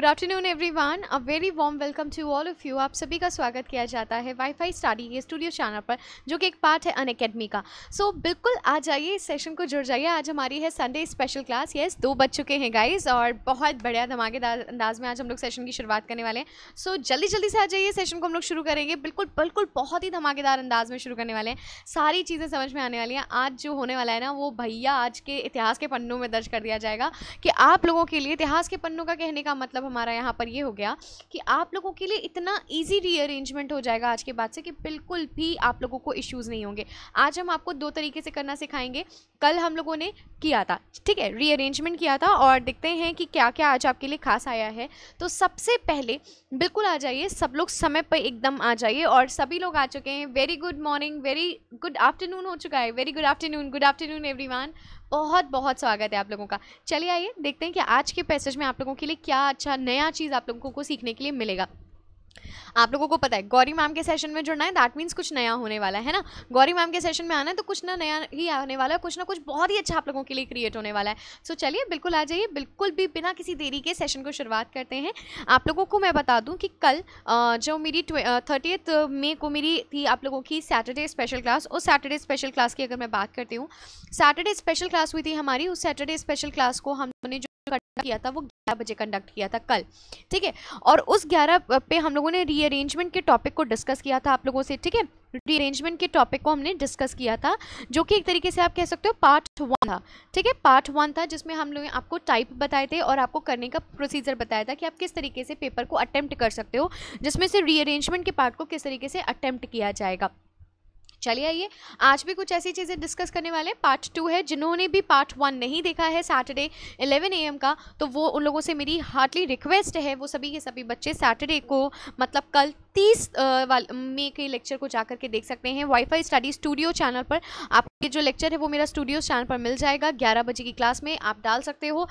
Good afternoon every one a very warm welcome to all of you आप सभी का स्वागत किया जाता है वाई फाई स्टडी के स्टूडियो चैनल पर जो कि एक पार्ट है अन अकेडमी का सो so, बिल्कुल आ जाइए इस सेशन को जुड़ जाइए आज हमारी है संडे स्पेशल क्लास येस दो बज चुके हैं गाइज और बहुत बढ़िया धमाकेदार अंदाज में आज हम लोग सेशन की शुरुआत करने वाले हैं सो so, जल्दी जल्दी से आ जाइए सेशन को हम लोग शुरू करेंगे बिल्कुल बिल्कुल बहुत ही धमाकेदार अंदाज में शुरू करने वाले हैं सारी चीज़ें समझ में आने वाली हैं आज जो होने वाला है ना वो भैया आज के इतिहास के पन्नों में दर्ज कर दिया जाएगा कि आप लोगों के लिए इतिहास के पन्नों का कहने का मतलब हमारा यहाँ पर ये हो गया कि आप लोगों के लिए इतना ईजी रीअरेंजमेंट हो जाएगा आज के बाद से कि बिल्कुल भी आप लोगों को इश्यूज़ नहीं होंगे आज हम आपको दो तरीके से करना सिखाएंगे कल हम लोगों ने किया था ठीक है रीअरेंजमेंट किया था और देखते हैं कि क्या क्या आज आपके लिए खास आया है तो सबसे पहले बिल्कुल आ जाइए सब लोग समय पर एकदम आ जाइए और सभी लोग आ चुके हैं very good morning very good afternoon हो चुका है very good afternoon good afternoon every बहुत बहुत स्वागत है आप लोगों का चलिए आइए देखते हैं कि आज के पैसेज में आप लोगों के लिए क्या अच्छा नया चीज़ आप लोगों को सीखने के लिए मिलेगा आप लोगों को पता है गौरी मैम के सेशन में जुड़ना है दैट मीन्स कुछ नया होने वाला है ना गौरी मैम के सेशन में आना है तो कुछ ना नया ही आने वाला है कुछ ना कुछ बहुत ही अच्छा आप लोगों के लिए क्रिएट होने वाला है सो so, चलिए बिल्कुल आ जाइए बिल्कुल भी बिना किसी देरी के सेशन को शुरुआत करते हैं आप लोगों को मैं बता दूँ कि कल जो मेरी ट्वे मई को मेरी थी आप लोगों की सैटरडे स्पेशल क्लास उस सैटरडे स्पेशल क्लास की अगर मैं बात करती हूँ सैटरडे स्पेशल क्लास हुई थी हमारी उस सैटरडे स्पेशल क्लास को हमने कंडक्ट किया था वो ग्यारह बजे कंडक्ट किया था कल ठीक है और उस ग्यारह पे हम लोगों ने रीअरेंजमेंट के टॉपिक को डिस्कस किया था आप लोगों से ठीक है रीअरेंजमेंट के टॉपिक को हमने डिस्कस किया था जो कि एक तरीके से आप कह सकते हो पार्ट वन था ठीक है पार्ट वन था जिसमें हम लोगों ने आपको टाइप बताए थे और आपको करने का प्रोसीजर बताया था कि आप किस तरीके से पेपर को अटैम्प्ट कर सकते हो जिसमें से रीअरेंजमेंट के पार्ट को किस तरीके से अटैम्प्ट किया जाएगा चलिए आइए आज भी कुछ ऐसी चीज़ें डिस्कस करने वाले हैं पार्ट टू है जिन्होंने भी पार्ट वन नहीं देखा है सैटरडे 11 एम का तो वो उन लोगों से मेरी हार्डली रिक्वेस्ट है वो सभी के सभी बच्चे सैटरडे को मतलब कल तीस मे के लेक्चर को जाकर के देख सकते हैं वाईफाई स्टडी स्टूडियो चैनल पर आपके जो लेक्चर है वो मेरा स्टूडियो चैनल पर मिल जाएगा ग्यारह बजे की क्लास में आप डाल सकते हो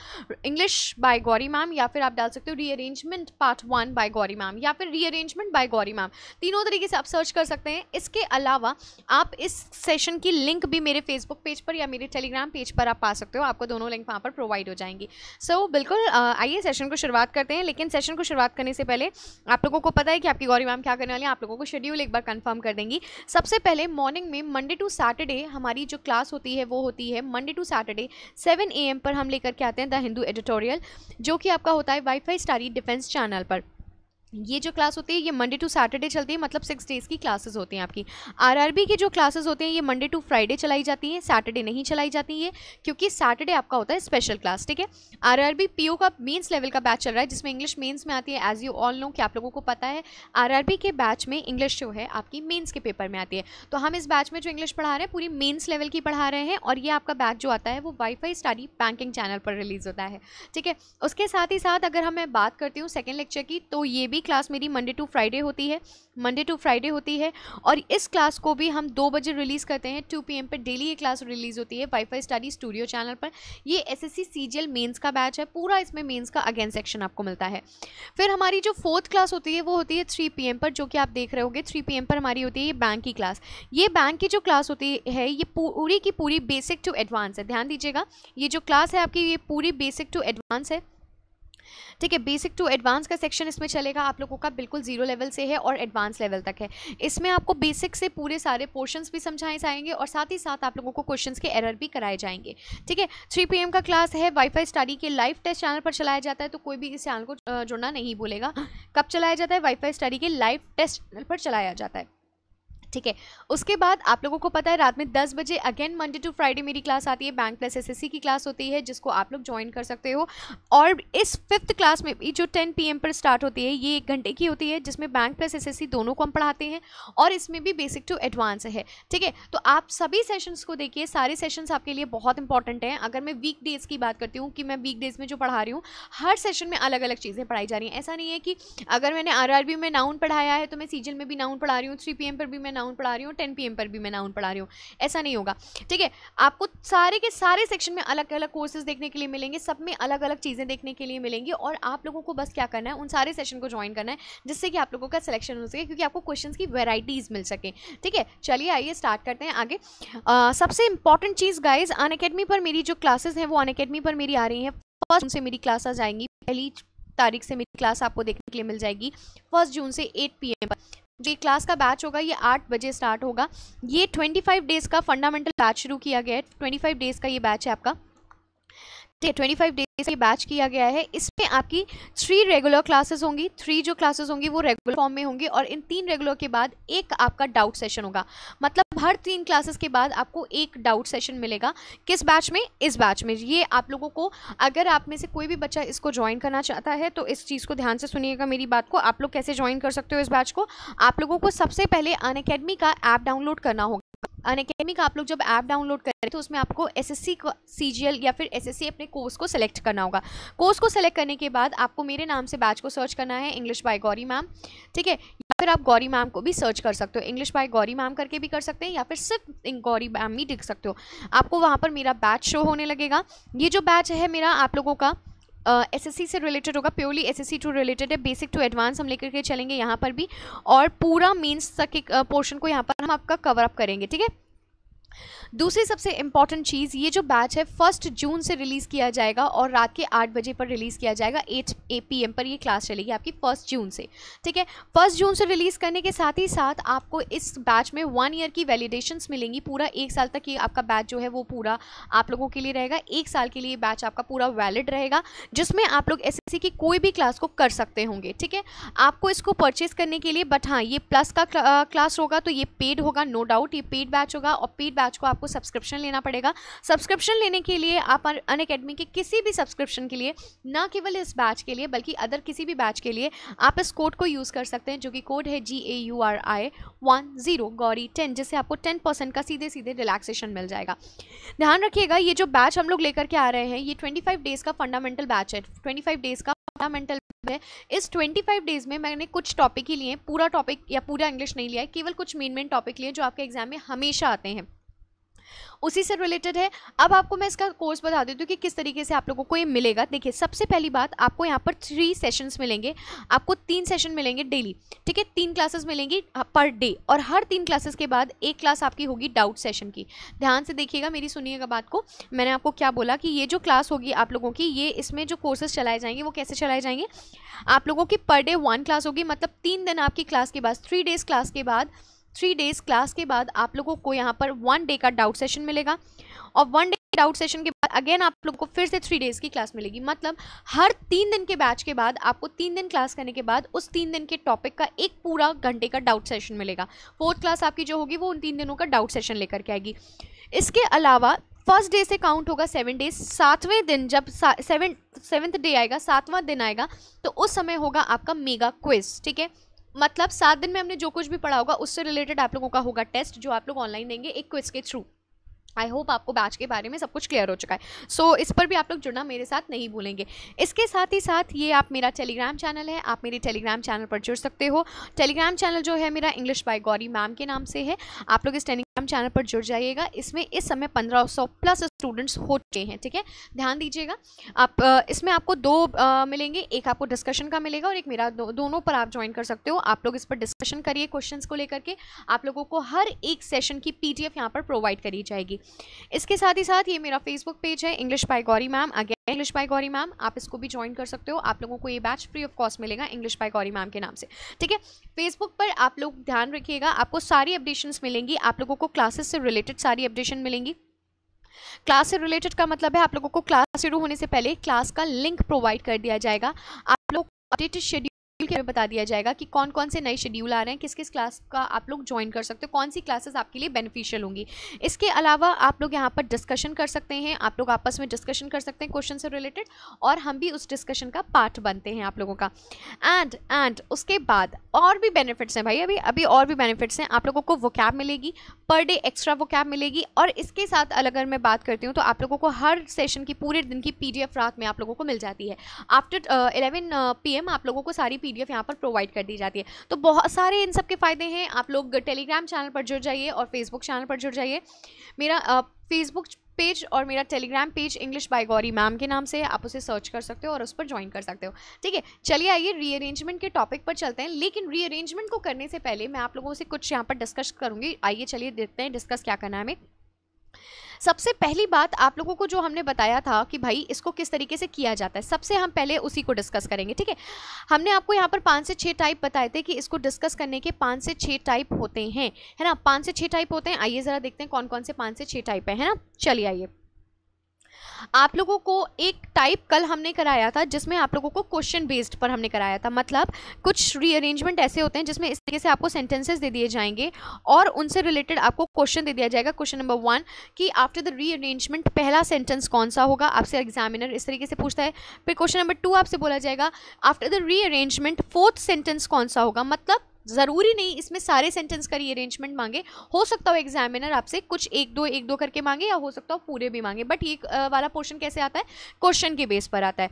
इंग्लिश बाय गौरी मैम या फिर आप डाल सकते हो rearrangement part one by Gauri ma'am या फिर रीअरेंजमेंट बाय गौरी मैम तीनों तरीके से आप सर्च कर सकते हैं इसके अलावा आप इस सेशन की लिंक भी मेरे फेसबुक पेज पर या मेरे टेलीग्राम पेज पर आप पा सकते हो आपको दोनों लिंक वहाँ पर प्रोवाइड हो जाएंगी सो so, बिल्कुल आइए सेशन को शुरुआत करते हैं लेकिन सेशन को शुरुआत करने से पहले आप लोगों को पता है कि आपकी गौरी मैम क्या करने वाली हैं आप लोगों को शेड्यूल एक बार कंफर्म कर देंगी सबसे पहले मॉर्निंग में मंडे टू सैटरडे हमारी जो क्लास होती है वो होती है Monday to Saturday seven A पर हम लेकर के आते हैं द हिंदू एडिटोरियल जो कि आपका होता है वाईफाई स्टारी डिफेंस चैनल पर ये जो क्लास होती है ये मंडे टू सैटरडे चलती है मतलब सिक्स डेज़ की क्लासेस होती हैं आपकी आरआरबी की जो क्लासेस होते हैं ये मंडे टू फ्राइडे चलाई जाती हैं सैटरडे नहीं चलाई जाती है क्योंकि सैटरडे आपका होता है स्पेशल क्लास ठीक है आरआरबी पीओ का मेंस लेवल का बैच चल रहा है जिसमें इंग्लिश मेन्स में आती है एज यू ऑल नो कि आप लोगों को पता है आरआरबी के बैच में इंग्लिश जो है आपकी मेन्स के पेपर में आती है तो हम इस बैच में जो इंग्लिश पढ़ा रहे हैं पूरी मेन्स लेवल की पढ़ा रहे हैं और ये आपका बैच जो आता है वो वाईफाई स्टडी बैंकिंग चैनल पर रिलीज़ होता है ठीक है उसके साथ ही साथ अगर हम मैं बात करती हूँ सेकेंड लेक्चर की तो ये भी अगली क्लास मेरी मंडे टू फ्राइडे होती है मंडे टू फ्राइडे होती है और इस क्लास को भी हम दो बजे रिलीज़ करते हैं टू पी एम पर डेली ये क्लास रिलीज़ होती है वाईफाई स्टडी स्टूडियो चैनल पर ये S S C C G L mains का बैच है पूरा इसमें मेन्स का अगेन सेक्शन आपको मिलता है फिर हमारी जो फोर्थ क्लास होती है वो होती है थ्री पी एम पर जो कि आप देख रहे होगे थ्री पी एम पर हमारी होती है ये बैंक की क्लास ये बैंक की जो क्लास होती है ये पूरी की पूरी बेसिक टू एडवांस है ध्यान दीजिएगा ये जो क्लास है आपकी ये पूरी बेसिक टू एडवांस है ठीक है बेसिक टू एडवांस का सेक्शन इसमें चलेगा आप लोगों का बिल्कुल जीरो लेवल से है और एडवांस लेवल तक है इसमें आपको बेसिक से पूरे सारे पोर्शन भी समझाए जाएंगे और साथ ही साथ आप लोगों को क्वेश्चन के एरर भी कराए जाएंगे ठीक है थ्री पी का क्लास है वाईफाई स्टडी के लाइव टेस्ट चैनल पर चलाया जाता है तो कोई भी इस चैनल को जुड़ना नहीं भूलेगा कब चलाया जाता है वाईफाई स्टडी के लाइव टेस्ट चैनल पर चलाया जाता है ठीक है उसके बाद आप लोगों को पता है रात में दस बजे अगेन मंडे टू फ्राइडे मेरी क्लास आती है बैंक प्लस एसएससी की क्लास होती है जिसको आप लोग ज्वाइन कर सकते हो और इस फिफ्थ क्लास में भी जो टेन पी पर स्टार्ट होती है ये एक घंटे की होती है जिसमें बैंक प्लस एस दोनों को हम पढ़ाते हैं और इसमें भी बेसिक टू एडवांस है ठीक है तो आप सभी सेशन्स को देखिए सारे सेशन्स आपके लिए बहुत इंपॉर्टेंट हैं अगर मैं वीक डेज़ की बात करती हूँ कि मैं वीक डेज़ में जो पढ़ा रही हूँ हर सेशन में अलग अलग चीज़ें पढ़ाई जा रही हैं ऐसा नहीं है कि अगर मैंने आर में नाउन पढ़ाया है तो मैं सीजन में भी नाउन पढ़ा रही हूँ थ्री पी पर भी मैं नाउन पढ़ा रही हूँ टेन पी पर भी मैं नाउन पढ़ा रही हूँ ऐसा नहीं होगा ठीक है आपको सारे के सारे सेक्शन में अलग अलग कोर्सेज देखने के लिए मिलेंगे सब में अलग अलग चीज़ें देखने के लिए मिलेंगी और आप लोगों को बस क्या करना है उन सारे सेशन को ज्वाइन करना है जिससे कि आप लोगों का सिलेक्शन हो सके क्योंकि आपको क्वेश्चन की वेराइटीज़ मिल सके ठीक है चलिए आइए स्टार्ट करते हैं आगे सबसे इंपॉर्टेंट चीज़ गाइज अन पर मेरी जो क्लासेज हैं वो अन पर मेरी आ रही हैं फर्स्ट से मेरी क्लास आ जाएंगी पहली तारीख से मेरी क्लास आपको देखने के लिए मिल जाएगी फर्स्ट जून से एट पी पर जो क्लास का बैच होगा ये आठ बजे स्टार्ट होगा ये ट्वेंटी फाइव डेज़ का फंडामेंटल बैच शुरू किया गया है ट्वेंटी फाइव डेज़ का ये बैच है आपका ट्वेंटी फाइव डेज के बैच किया गया है इसमें आपकी थ्री रेगुलर क्लासेस होंगी थ्री जो क्लासेस होंगी वो रेगुलर फॉर्म में होंगी और इन तीन रेगुलर के बाद एक आपका डाउट सेशन होगा मतलब हर तीन क्लासेस के बाद आपको एक डाउट सेशन मिलेगा किस बैच में इस बैच में ये आप लोगों को अगर आप में से कोई भी बच्चा इसको ज्वाइन करना चाहता है तो इस चीज़ को ध्यान से सुनिएगा मेरी बात को आप लोग कैसे ज्वाइन कर सकते हो इस बैच को आप लोगों को सबसे पहले अन का ऐप डाउनलोड करना होगा अन का आप लोग जब ऐप डाउनलोड कर रहे हैं तो उसमें आपको एस एस सी या फिर एस अपने कोर्स को सेलेक्ट करना होगा कोर्स को सेलेक्ट करने के बाद आपको मेरे नाम से बैच को सर्च करना है इंग्लिश बाय गौरी मैम ठीक है या फिर आप गौरी मैम को भी सर्च कर सकते हो इंग्लिश बाय गौरी मैम करके भी कर सकते हैं या फिर सिर्फ गौरी मैम ही दिख सकते हो आपको वहाँ पर मेरा बैच शो होने लगेगा ये जो बैच है मेरा आप लोगों का एस uh, से रिलेटेड होगा purely S C to related है बेसिक टू एडवांस हम लेकर के चलेंगे यहाँ पर भी और पूरा मीन्स तक पोर्शन को यहाँ पर हम आपका कवर अप करेंगे ठीक है दूसरी सबसे इंपॉर्टेंट चीज़ ये जो बैच है फर्स्ट जून से रिलीज़ किया जाएगा और रात के आठ बजे पर रिलीज़ किया जाएगा एट ए पी एम पर ये क्लास चलेगी आपकी फर्स्ट जून से ठीक है फर्स्ट जून से रिलीज़ करने के साथ ही साथ आपको इस बैच में वन ईयर की वैलिडेशंस मिलेंगी पूरा एक साल तक ये आपका बैच जो है वो पूरा आप लोगों के लिए रहेगा एक साल के लिए बैच आपका पूरा वैलिड रहेगा जिसमें आप लोग एस की कोई भी क्लास को कर सकते होंगे ठीक है आपको इसको परचेज करने के लिए बट हाँ ये प्लस का क्लास होगा तो ये पेड होगा नो डाउट ये पेड बैच होगा और पेड बैच को आप आपको सब्सक्रिप्शन लेना पड़ेगा सब्सक्रिप्शन लेने के लिए आप अन अकेडमी के किसी भी सब्सक्रिप्शन के लिए ना केवल इस बैच के लिए बल्कि अदर किसी भी बैच के लिए आप इस कोड को यूज़ कर सकते हैं जो कि कोड है G A U R I one zero Gauri ten जिससे आपको टेन परसेंट का सीधे सीधे रिलैक्सेशन मिल जाएगा ध्यान रखिएगा ये जो बैच हम लोग लेकर के आ रहे हैं ये ट्वेंटी फाइव डेज़ का फंडामेंटल बैच है ट्वेंटी फाइव डेज़ का फंडामेंटल है इस 25 डेज में मैंने कुछ टॉपिक ही लिए पूरा टॉपिक या पूरा इंग्लिश नहीं लिया है केवल कुछ मेन मेन टॉपिक लिए जो आपके एग्जाम में हमेशा आते हैं उसी से रिलेटेड है अब आपको मैं इसका कोर्स बता देती हूँ कि किस तरीके से आप लोगों को ये मिलेगा देखिए सबसे पहली बात आपको यहाँ पर थ्री सेशंस मिलेंगे आपको तीन सेशन मिलेंगे डेली ठीक है तीन क्लासेस मिलेंगी पर डे और हर तीन क्लासेस के बाद एक क्लास आपकी होगी डाउट सेशन की ध्यान से देखिएगा मेरी सुनिएगा बात को मैंने आपको क्या बोला कि ये जो क्लास होगी आप लोगों की ये इसमें जो कोर्सेज चलाए जाएंगे वो कैसे चलाए जाएंगे आप लोगों की पर डे वन क्लास होगी मतलब तीन दिन आपकी क्लास के बाद थ्री डेज क्लास के बाद थ्री डेज क्लास के बाद आप लोगों को यहाँ पर वन डे का डाउट सेशन मिलेगा और वन डे डाउट सेशन के बाद अगेन आप लोगों को फिर से थ्री डेज़ की क्लास मिलेगी मतलब हर तीन दिन के बैच के बाद आपको तीन दिन क्लास करने के बाद उस तीन दिन के टॉपिक का एक पूरा घंटे का डाउट सेशन मिलेगा फोर्थ क्लास आपकी जो होगी वो उन तीन दिनों का डाउट सेशन लेकर के आएगी इसके अलावा फर्स्ट डे से काउंट होगा सेवन डेज सातवें दिन जब सेवन सेवन्थ डे आएगा सातवां दिन आएगा तो उस समय होगा आपका मेगा क्विज ठीक है मतलब सात दिन में हमने जो कुछ भी पढ़ा होगा उससे रिलेटेड आप लोगों का होगा टेस्ट जो आप लोग ऑनलाइन देंगे एक क्विज के थ्रू आई होप आपको बैच के बारे में सब कुछ क्लियर हो चुका है सो so, इस पर भी आप लोग जुड़ना मेरे साथ नहीं भूलेंगे इसके साथ ही साथ ये आप मेरा टेलीग्राम चैनल है आप मेरे टेलीग्राम चैनल पर जुड़ सकते हो टेलीग्राम चैनल जो है मेरा इंग्लिश बाय गौरी मैम के नाम से है आप लोग इस टेलीग्राम चैनल पर जुड़ जाइएगा इसमें इस समय पंद्रह सौ प्लस स्टूडेंट्स हो चुके हैं ठीक है ध्यान दीजिएगा आप इसमें आपको दो आ, मिलेंगे एक आपको डिस्कशन का मिलेगा और एक मेरा दो, दोनों पर आप ज्वाइन कर सकते हो आप लोग इस पर डिस्कशन करिए क्वेश्चंस को लेकर के आप लोगों को हर एक सेशन की पीडीएफ यहाँ पर प्रोवाइड करी जाएगी इसके साथ ही साथ ये मेरा फेसबुक पेज है English by Gauri ma'am again English by Gauri ma'am आप इसको भी ज्वाइन कर सकते हो आप लोगों को ये बैच फ्री ऑफ कॉस्ट मिलेगा इंग्लिश बाय गौरी मैम के नाम से ठीक है फेसबुक पर आप लोग ध्यान रखिएगा आपको सारी अपडेशन मिलेंगी आप लोगों को क्लासेस से रिलेटेड सारी अपडेशन मिलेंगी क्लास से रिलेटेड का मतलब है आप लोगों को क्लास शुरू होने से पहले क्लास का लिंक प्रोवाइड कर दिया जाएगा आप लोग अपडेटेड शेड्यूल शेड्यूल के बता दिया जाएगा कि कौन कौन से नए शेड्यूल आ रहे हैं किस किस क्लास का आप लोग ज्वाइन कर सकते हो कौन सी क्लासेस आपके लिए बेनिफिशियल होंगी इसके अलावा आप लोग यहाँ पर डिस्कशन कर सकते हैं आप लोग आपस में डिस्कशन कर सकते हैं क्वेश्चन से रिलेटेड और हम भी उस डिस्कशन का पार्ट बनते हैं आप लोगों का एंड एंड उसके बाद और भी बेनिफिट्स हैं भाई अभी अभी और भी बेनिफिट्स हैं आप लोगों को वो मिलेगी पर डे एक्स्ट्रा वो मिलेगी और इसके साथ अलग अगर मैं बात करती हूँ तो आप लोगों को हर सेशन की पूरे दिन की पी रात में आप लोगों को मिल जाती है आफ्टर इलेवन पी आप लोगों को सारी पीडीएफ यहाँ पर प्रोवाइड कर दी जाती है तो बहुत सारे इन सब के फ़ायदे हैं आप लोग टेलीग्राम चैनल पर जुड़ जाइए और फेसबुक चैनल पर जुड़ जाइए मेरा फेसबुक पेज और मेरा Telegram page English by Gauri ma'am के नाम से आप उसे सर्च कर सकते हो और उस पर ज्वाइन कर सकते हो ठीक है चलिए आइए रीअरेंजमेंट के टॉपिक पर चलते हैं लेकिन रीअरेंजमेंट को करने से पहले मैं आप लोगों से कुछ यहाँ पर डिस्कस करूँगी आइए चलिए देखते हैं डिस्कस क्या करना है हमें सबसे पहली बात आप लोगों को जो हमने बताया था कि भाई इसको किस तरीके से किया जाता है सबसे हम पहले उसी को डिस्कस करेंगे ठीक है हमने आपको यहाँ पर पाँच से छः टाइप बताए थे कि इसको डिस्कस करने के पाँच से छः टाइप होते हैं है ना पाँच से छः टाइप होते हैं आइए ज़रा देखते हैं कौन कौन से पाँच से छः टाइप है ना चलिए आइए आप लोगों को एक टाइप कल हमने कराया था जिसमें आप लोगों को क्वेश्चन बेस्ड पर हमने कराया था मतलब कुछ रीअरेंजमेंट ऐसे होते हैं जिसमें इस तरीके से आपको सेंटेंसेस दे दिए जाएंगे और उनसे रिलेटेड आपको क्वेश्चन दे दिया जाएगा क्वेश्चन नंबर वन कि आफ्टर द रीअरेंजमेंट पहला सेंटेंस कौन सा होगा आपसे एग्जामिनर इस तरीके से पूछता है फिर क्वेश्चन नंबर टू आपसे बोला जाएगा after the rearrangement fourth sentence कौन सा होगा मतलब ज़रूरी नहीं इसमें सारे सेंटेंस का रीअरेंजमेंट मांगे हो सकता हो एग्जामिनर आपसे कुछ एक दो एक दो करके मांगे या हो सकता हो पूरे भी मांगे बट ये वाला पोर्शन कैसे आता है क्वेश्चन के बेस पर आता है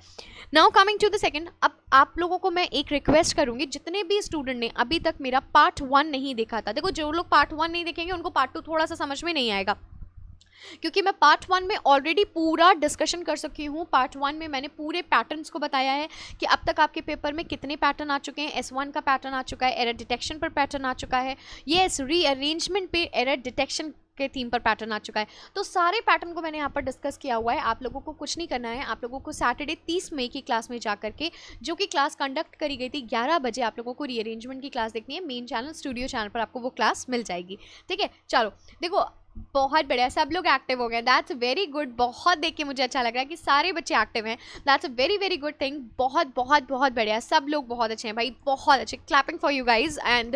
now coming to the second अब आप लोगों को मैं एक रिक्वेस्ट करूंगी जितने भी स्टूडेंट ने अभी तक मेरा पार्ट वन नहीं देखा था देखो जो लोग पार्ट वन नहीं देखेंगे उनको पार्ट टू थोड़ा सा समझ में नहीं आएगा क्योंकि मैं पार्ट वन में ऑलरेडी पूरा डिस्कशन कर चुकी हूँ पार्ट वन में मैंने पूरे पैटर्न्स को बताया है कि अब तक आपके पेपर में कितने पैटर्न आ चुके हैं एस वन का पैटर्न आ चुका है एरर डिटेक्शन पर पैटर्न आ चुका है ये रीअरेंजमेंट पे एरर डिटेक्शन के थीम पर पैटर्न आ चुका है तो सारे पैटर्न को मैंने यहाँ पर डिस्कस किया हुआ है आप लोगों को कुछ नहीं करना है आप लोगों को सैटरडे तीस मई की क्लास में जा करके जो कि क्लास कंडक्ट करी गई थी ग्यारह बजे आप लोगों को रीअरेंजमेंट की क्लास देखनी है मेन चैनल स्टूडियो चैनल पर आपको वो क्लास मिल जाएगी ठीक है चलो देखो बहुत बढ़िया सब लोग एक्टिव हो गए दैट्स वेरी गुड बहुत देख के मुझे अच्छा लग रहा है कि सारे बच्चे एक्टिव हैं that's a very very good thing बहुत बहुत बहुत बढ़िया सब लोग बहुत अच्छे हैं भाई बहुत अच्छे clapping for you guys and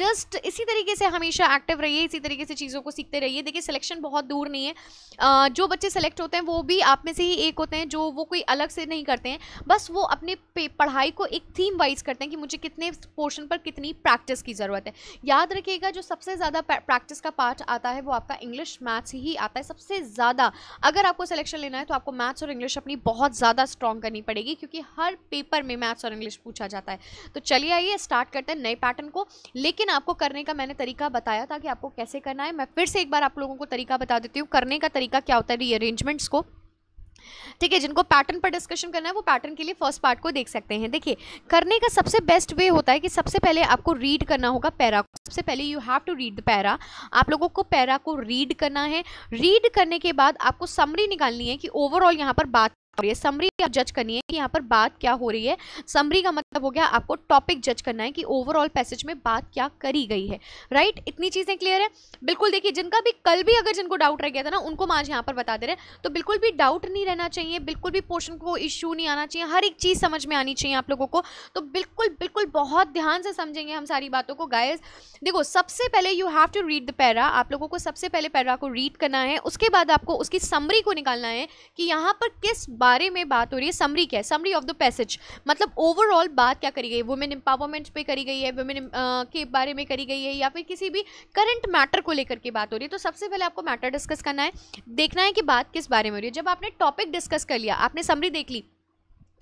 just इसी तरीके से हमेशा एक्टिव रहिए इसी तरीके से चीज़ों को सीखते रहिए देखिए सिलेक्शन बहुत दूर नहीं है uh, जो बच्चे सेलेक्ट होते हैं वो भी आप में से ही एक होते हैं जो वो कोई अलग से नहीं करते हैं बस वो अपने पढ़ाई को एक थीम वाइज करते हैं कि मुझे कितने पोर्शन पर कितनी प्रैक्टिस की ज़रूरत है याद रखिएगा जो सबसे ज़्यादा प्रैक्टिस का पार्ट आता है वो आपका इंग्लिश मैथ्स ही आता है सबसे ज़्यादा अगर आपको सिलेक्शन लेना है तो आपको मैथ्स और इंग्लिश अपनी बहुत ज़्यादा स्ट्रॉन्ग करनी पड़ेगी क्योंकि हर पेपर में मैथ्स और इंग्लिश पूछा जाता है तो चलिए आइए स्टार्ट करते हैं नए पैटर्न को लेकिन आपको करने का मैंने तरीका बताया था कि आपको कैसे करना है मैं फिर से एक बार आप लोगों को तरीका बता देती हूँ करने का तरीका क्या होता है रीअरेंजमेंट्स को ठीक है जिनको पैटर्न पर डिस्कशन करना है वो पैटर्न के लिए फर्स्ट पार्ट को देख सकते हैं देखिए करने का सबसे बेस्ट वे होता है कि सबसे पहले आपको रीड करना होगा पैरा को सबसे पहले you have to read the para आप लोगों को पैरा को रीड करना है रीड करने के बाद आपको समरी निकालनी है कि ओवरऑल यहाँ पर बात हो रही है समरी आप जज करनी है कि यहाँ पर बात क्या हो रही है समरी का मतलब मतलब हो गया आपको टॉपिक जज करना है कि ओवरऑल पैसेज में बात क्या करी गई है राइट right? इतनी चीज़ें क्लियर है बिल्कुल देखिए जिनका भी कल भी अगर जिनको डाउट रह गया था ना उनको मैं आज यहाँ पर बता दे रहे हैं तो बिल्कुल भी डाउट नहीं रहना चाहिए बिल्कुल भी पोर्शन को इश्यू नहीं आना चाहिए हर एक चीज़ समझ में आनी चाहिए आप लोगों को तो बिल्कुल बिल्कुल बहुत ध्यान से समझेंगे हम सारी बातों को गायस देखो सबसे पहले you have to read the para आप लोगों को सबसे पहले पैरा को रीड करना है उसके बाद आपको उसकी समरी को निकालना है कि यहाँ पर किस बारे में बात हो रही है समरी क्या है समरी ऑफ द पैसेज मतलब ओवरऑल बात बात क्या करी गई वुमेन एम्पावरमेंट पे करी गई है वुमेन के बारे में करी गई है या फिर किसी भी करंट मैटर को लेकर के बात हो रही है तो सबसे पहले आपको मैटर डिस्कस करना है देखना है कि बात किस बारे में हो रही है जब आपने टॉपिक डिस्कस कर लिया आपने समरी देख ली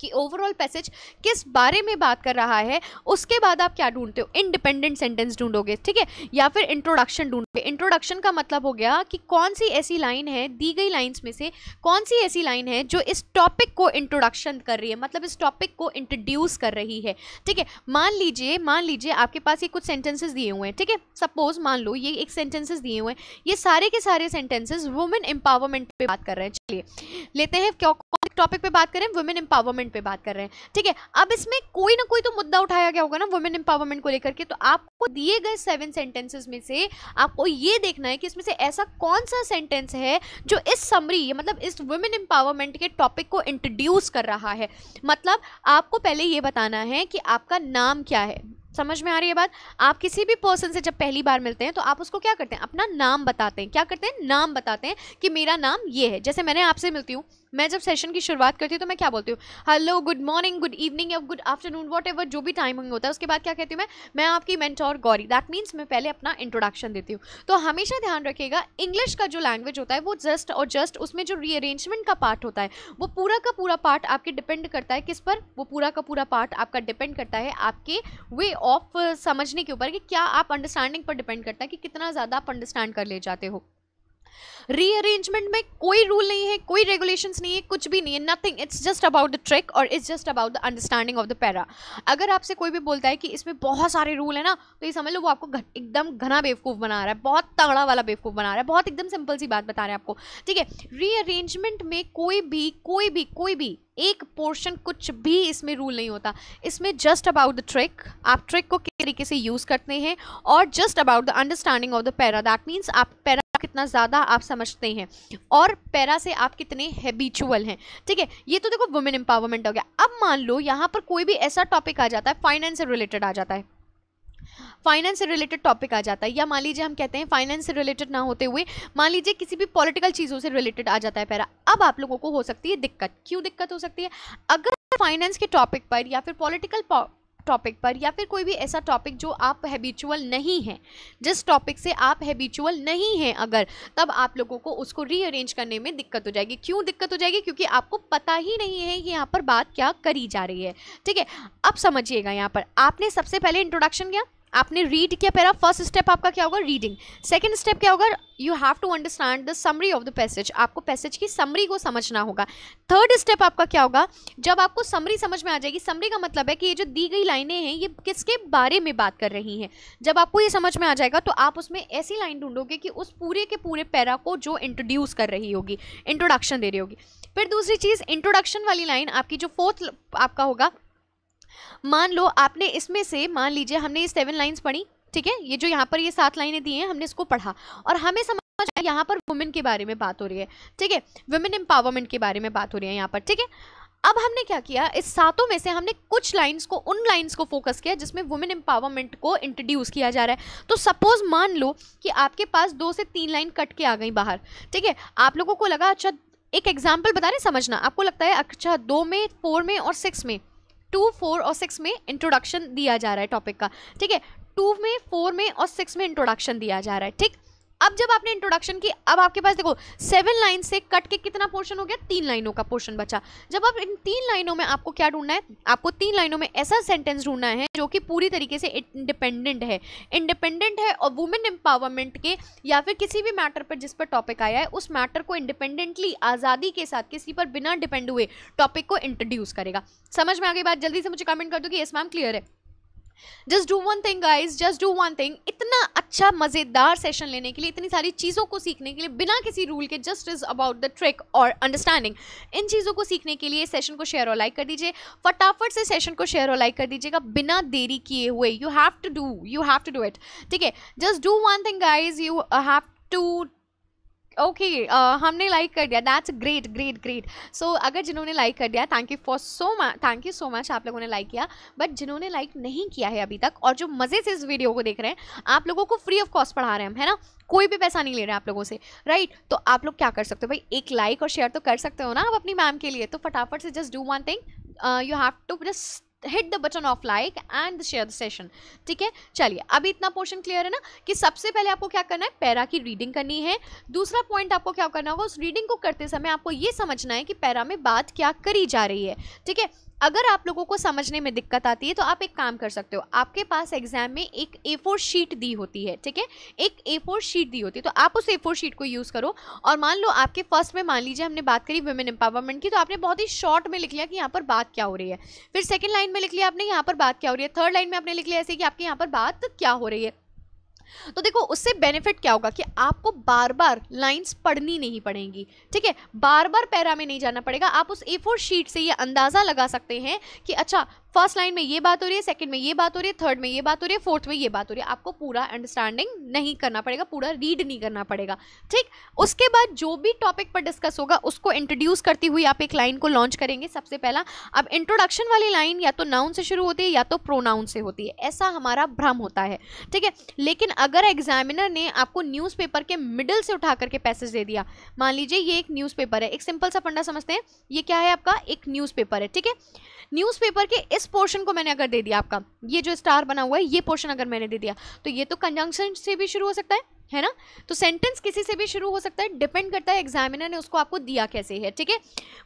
कि ओवरऑल पैसेज किस बारे में बात कर रहा है उसके बाद आप क्या ढूंढते हो इंडिपेंडेंट सेंटेंस ढूंढोगे ठीक है या फिर इंट्रोडक्शन ढूंढोगे इंट्रोडक्शन का मतलब हो गया कि कौन सी ऐसी लाइन है दी गई लाइंस में से कौन सी ऐसी लाइन है जो इस टॉपिक को इंट्रोडक्शन कर रही है मतलब इस टॉपिक को इंट्रोड्यूस कर रही है ठीक है मान लीजिए मान लीजिए आपके पास ये कुछ सेंटेंसेज दिए हुए हैं ठीक है सपोज मान लो ये एक सेंटेंसेज दिए हुए हैं ये सारे के सारे सेंटेंसेज वुमेन एम्पावरमेंट पर बात कर रहे हैं चलिए लेते हैं टॉपिक पे बात करें वुमेन एम्पावरमेंट एम्पावरमेंट पे बात कर रहे हैं ठीक है अब इसमें कोई ना कोई तो मुद्दा उठाया गया होगा ना वुमेन एम्पावरमेंट को लेकर के तो आपको दिए गए सेवन सेंटेंसेस में से आपको ये देखना है कि इसमें से ऐसा कौन सा सेंटेंस है जो इस समरी मतलब इस वुमेन एम्पावरमेंट के टॉपिक को इंट्रोड्यूस कर रहा है मतलब आपको पहले ये बताना है कि आपका नाम क्या है समझ में आ रही है बात आप किसी भी पर्सन से जब पहली बार मिलते हैं तो आप उसको क्या करते हैं अपना नाम बताते हैं क्या करते हैं नाम बताते हैं कि मेरा नाम ये है जैसे मैंने आपसे मिलती हूँ मैं जब सेशन की शुरुआत करती हूँ तो मैं क्या बोलती हूँ hello good morning good evening या गुड आफ्टरनून वॉट एवर जो भी टाइमिंग होता है उसके बाद क्या कहती हूँ मैं मैं आपकी और गौरी दैट मीन्स मैं पहले अपना इंट्रोडक्शन देती हूँ तो हमेशा ध्यान रखिएगा इंग्लिश का जो लैंग्वेज होता है वो जस्ट और जस्ट उसमें जो रीअरेंजमेंट का पार्ट होता है वो पूरा का पूरा पार्ट आपके डिपेंड करता है किस पर वो पूरा का पूरा पार्ट आपका डिपेंड करता है आपके वे ऑफ समझने के ऊपर कि क्या आप अंडरस्टैंडिंग पर डिपेंड करता है कि कितना ज़्यादा आप अंडरस्टैंड कर ले जाते हो रीअरेंजमेंट में कोई रूल नहीं है कोई रेगुलेशन नहीं है कुछ भी नहीं है nothing it's just about the trick और it's just about the understanding of the para अगर आपसे कोई भी बोलता है कि इसमें बहुत सारे रूल है ना तो ये समझ लो वो आपको एकदम घना बेवकूफ़ बना रहा है बहुत तगड़ा वाला बेवकूफ़ बना रहा है बहुत एकदम सिंपल सी बात बता रहे हैं आपको ठीक है रीअरेंजमेंट में कोई भी कोई भी कोई भी एक पोर्शन कुछ भी इसमें रूल नहीं होता इसमें जस्ट अबाउट द ट्रिक आप ट्रिक को किस तरीके से यूज़ करते हैं और just about the understanding of the para that means आप पैरा कितना ज़्यादा आप समझते हैं और पैरा से आप कितने हैबिचुअल हैं ठीक है ये तो देखो वुमेन एम्पावरमेंट हो गया अब मान लो यहाँ पर कोई भी ऐसा टॉपिक आ जाता है फाइनेंस रिलेटेड आ जाता है फाइनेंस से रिलेटेड टॉपिक आ जाता है या मान लीजिए हम कहते हैं फाइनेंस से रिलेटेड ना होते हुए मान लीजिए किसी भी पॉलिटिकल चीज़ों से रिलेटेड आ जाता है पैरा अब आप लोगों को हो सकती है दिक्कत क्यों दिक्कत हो सकती है अगर फाइनेंस के टॉपिक पर या फिर पॉलिटिकल टॉपिक पर या फिर कोई भी ऐसा टॉपिक जो आप हैबिचुअल नहीं हैं जिस टॉपिक से आप हैबिचुअल नहीं हैं अगर तब आप लोगों को उसको रीअरेंज करने में दिक्कत हो जाएगी क्यों दिक्कत हो जाएगी क्योंकि आपको पता ही नहीं है कि यहाँ पर बात क्या करी जा रही है ठीक है अब समझिएगा यहाँ पर आपने सबसे पहले इंट्रोडक्शन किया आपने रीड किया पहला फर्स्ट स्टेप आपका क्या होगा रीडिंग सेकेंड स्टेप क्या होगा you have to understand the summary of the passage आपको पैसेज की समरी को समझना होगा थर्ड स्टेप आपका क्या होगा जब आपको समरी समझ में आ जाएगी समरी का मतलब है कि ये जो दी गई लाइनें हैं ये किसके बारे में बात कर रही हैं जब आपको ये समझ में आ जाएगा तो आप उसमें ऐसी लाइन ढूंढोगे कि उस पूरे के पूरे पैरा को जो इंट्रोड्यूस कर रही होगी इंट्रोडक्शन दे रही होगी फिर दूसरी चीज़ इंट्रोडक्शन वाली लाइन आपकी जो फोर्थ आपका होगा मान लो आपने इसमें से मान लीजिए हमने ये सेवन लाइन्स पढ़ी ठीक है ये जो यहाँ पर ये सात लाइनें दी हैं हमने इसको पढ़ा और हमें समझ यहाँ पर वुमेन के बारे में बात हो रही है ठीक है वुमेन एम्पावरमेंट के बारे में बात हो रही है यहाँ पर ठीक है अब हमने क्या किया इस सातों में से हमने कुछ लाइंस को उन लाइंस को फोकस किया जिसमें वुमेन एम्पावरमेंट को इंट्रोड्यूस किया जा रहा है तो सपोज मान लो कि आपके पास दो से तीन लाइन कट के आ गई बाहर ठीक है आप लोगों को लगा अच्छा एक एग्जाम्पल बता रहे समझना आपको लगता है अच्छा दो में फोर में और सिक्स में टू फोर और सिक्स में इंट्रोडक्शन दिया जा रहा है टॉपिक का ठीक है टू में फोर में और सिक्स में इंट्रोडक्शन दिया जा रहा है ठीक अब जब आपने इंट्रोडक्शन की अब आपके पास देखो सेवन लाइन से कट के कितना पोर्शन हो गया तीन लाइनों का पोर्शन बचा जब आप इन तीन लाइनों में आपको क्या ढूंढना है आपको तीन लाइनों में ऐसा सेंटेंस ढूंढना है जो कि पूरी तरीके से इंडिपेंडेंट है इंडिपेंडेंट है और वुमेन एम्पावरमेंट के या फिर किसी भी मैटर पर जिस पर टॉपिक आया है उस मैटर को इंडिपेंडेंटली आज़ादी के साथ किसी पर बिना डिपेंड हुए टॉपिक को इंट्रोड्यूस करेगा समझ में आ गई बात जल्दी से मुझे कमेंट कर दो कि यस मैम क्लियर है just do one thing guys just do one thing इतना अच्छा मज़ेदार सेशन लेने के लिए इतनी सारी चीज़ों को सीखने के लिए बिना किसी रूल के just is about the trick और अंडरस्टैंडिंग इन चीज़ों को सीखने के लिए सेशन को शेयर और लाइक कर दीजिए फटाफट से सेशन को शेयर और लाइक कर दीजिएगा बिना देरी किए हुए you have to do you have to do it ठीक है just do one thing guys you have to okay uh, हमने लाइक कर दिया that's great great great so अगर जिन्होंने लाइक कर दिया thank you for so much thank you so much आप लोगों ने लाइक किया बट जिन्होंने लाइक नहीं किया है अभी तक और जो मज़े से इस वीडियो को देख रहे हैं आप लोगों को फ्री ऑफ कॉस्ट पढ़ा रहे हैं हम है ना कोई भी पैसा नहीं ले रहे आप लोगों से राइट right? तो आप लोग क्या कर सकते हो भाई एक लाइक और शेयर तो कर सकते हो ना आप अपनी मैम के लिए तो फटाफट से just do one thing you have to just hit the button of like and share the session ठीक है चलिए अभी इतना पोर्शन क्लियर है ना कि सबसे पहले आपको क्या करना है पैरा की रीडिंग करनी है दूसरा पॉइंट आपको क्या करना होगा उस रीडिंग को करते समय आपको ये समझना है कि पैरा में बात क्या करी जा रही है ठीक है अगर आप लोगों को समझने में दिक्कत आती है तो आप एक काम कर सकते हो आपके पास एग्जाम में एक ए फोर शीट दी होती है ठीक है एक ए फोर शीट दी होती है तो आप उस ए फोर शीट को यूज़ करो और मान लो आपके फर्स्ट में मान लीजिए हमने बात करी वुमेन एम्पावरमेंट की तो आपने बहुत ही शॉर्ट में लिख लिया कि यहाँ पर बात क्या हो रही है फिर सेकेंड लाइन में लिख लिया आपने यहाँ पर बात क्या हो रही है थर्ड लाइन में आपने लिख लिया ऐसे कि आपके यहाँ पर बात क्या हो रही है तो देखो उससे बेनिफिट क्या होगा कि आपको बार बार लाइन्स पढ़नी नहीं पड़ेंगी ठीक है बार बार पैरा में नहीं जाना पड़ेगा आप उस ए शीट से ये अंदाज़ा लगा सकते हैं कि अच्छा फर्स्ट लाइन में ये बात हो रही है सेकंड में ये बात हो रही है थर्ड में ये बात हो रही है फोर्थ में ये बात हो रही है आपको पूरा अंडरस्टैंडिंग नहीं करना पड़ेगा पूरा रीड नहीं करना पड़ेगा ठीक उसके बाद जो भी टॉपिक पर डिस्कस होगा उसको इंट्रोड्यूस करती हुई आप एक लाइन को लॉन्च करेंगे सबसे पहला अब इंट्रोडक्शन वाली लाइन या तो नाउन से शुरू होती है या तो प्रोनाउन से होती है ऐसा हमारा भ्रम होता है ठीक है लेकिन अगर एग्जामिनर ने आपको न्यूज़पेपर के मिडिल से उठा करके पैसेज दे दिया मान लीजिए ये एक न्यूज़पेपर है एक सिंपल सा फंडा समझते हैं ये क्या है आपका एक न्यूज़पेपर है ठीक है न्यूज़पेपर के इस पोर्शन को मैंने अगर दे दिया आपका ये जो स्टार बना हुआ है ये पोर्शन अगर मैंने दे दिया तो ये तो कंजंक्शन से भी शुरू हो सकता है है ना तो सेंटेंस किसी से भी शुरू हो सकता है डिपेंड करता है एग्जामिनर ने उसको आपको दिया कैसे है ठीक है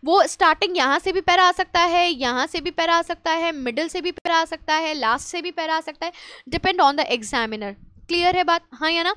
वो स्टार्टिंग यहाँ से भी पैरा आ सकता है यहाँ से भी पैरा आ सकता है मिडिल से भी पैरा आ सकता है लास्ट से भी पैरा आ सकता है depend on the examiner clear है बात हाँ या ना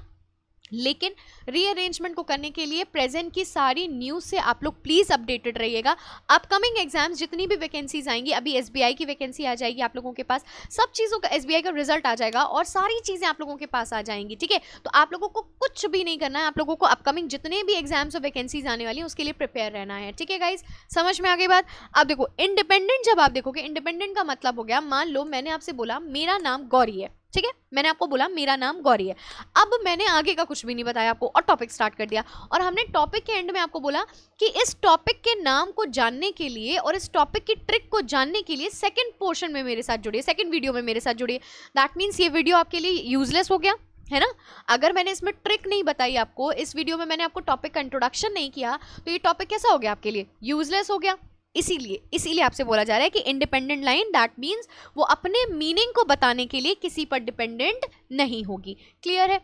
लेकिन रीअरेंजमेंट को करने के लिए प्रेजेंट की सारी न्यूज़ से आप लोग प्लीज़ अपडेटेड रहिएगा अपकमिंग एग्जाम्स जितनी भी वैकेंसीज आएंगी अभी एस की वैकेंसी आ जाएगी आप लोगों के पास सब चीज़ों का एस का रिजल्ट आ जाएगा और सारी चीज़ें आप लोगों के पास आ जाएंगी ठीक है तो आप लोगों को कुछ भी नहीं करना है आप लोगों को अपकमिंग जितने भी एग्जाम्स और वैकेंसीज आने वाली हैं उसके लिए प्रिपेयर रहना है ठीक है गाइज समझ में आगे बात अब देखो इंडिपेंडेंट जब आप देखोगे इंडिपेंडेंट का मतलब हो गया मान लो मैंने आपसे बोला मेरा नाम गौरी है ठीक है मैंने आपको बोला मेरा नाम गौरी है अब मैंने आगे का कुछ भी नहीं बताया आपको और टॉपिक स्टार्ट कर दिया और हमने टॉपिक के एंड में आपको बोला कि इस टॉपिक के नाम को जानने के लिए और इस टॉपिक की ट्रिक को जानने के लिए सेकेंड पोर्शन में मेरे साथ जुड़िए सेकेंड वीडियो में मेरे साथ जुड़िए दैट मीन्स ये वीडियो आपके लिए यूजलेस हो गया है ना अगर मैंने इसमें ट्रिक नहीं बताई आपको इस वीडियो में मैंने आपको टॉपिक का इंट्रोडक्शन नहीं किया तो ये टॉपिक कैसा हो गया आपके लिए यूजलेस हो गया इसीलिए इसीलिए आपसे बोला जा रहा है कि इंडिपेंडेंट लाइन दैट मीन्स वो अपने मीनिंग को बताने के लिए किसी पर डिपेंडेंट नहीं होगी क्लियर है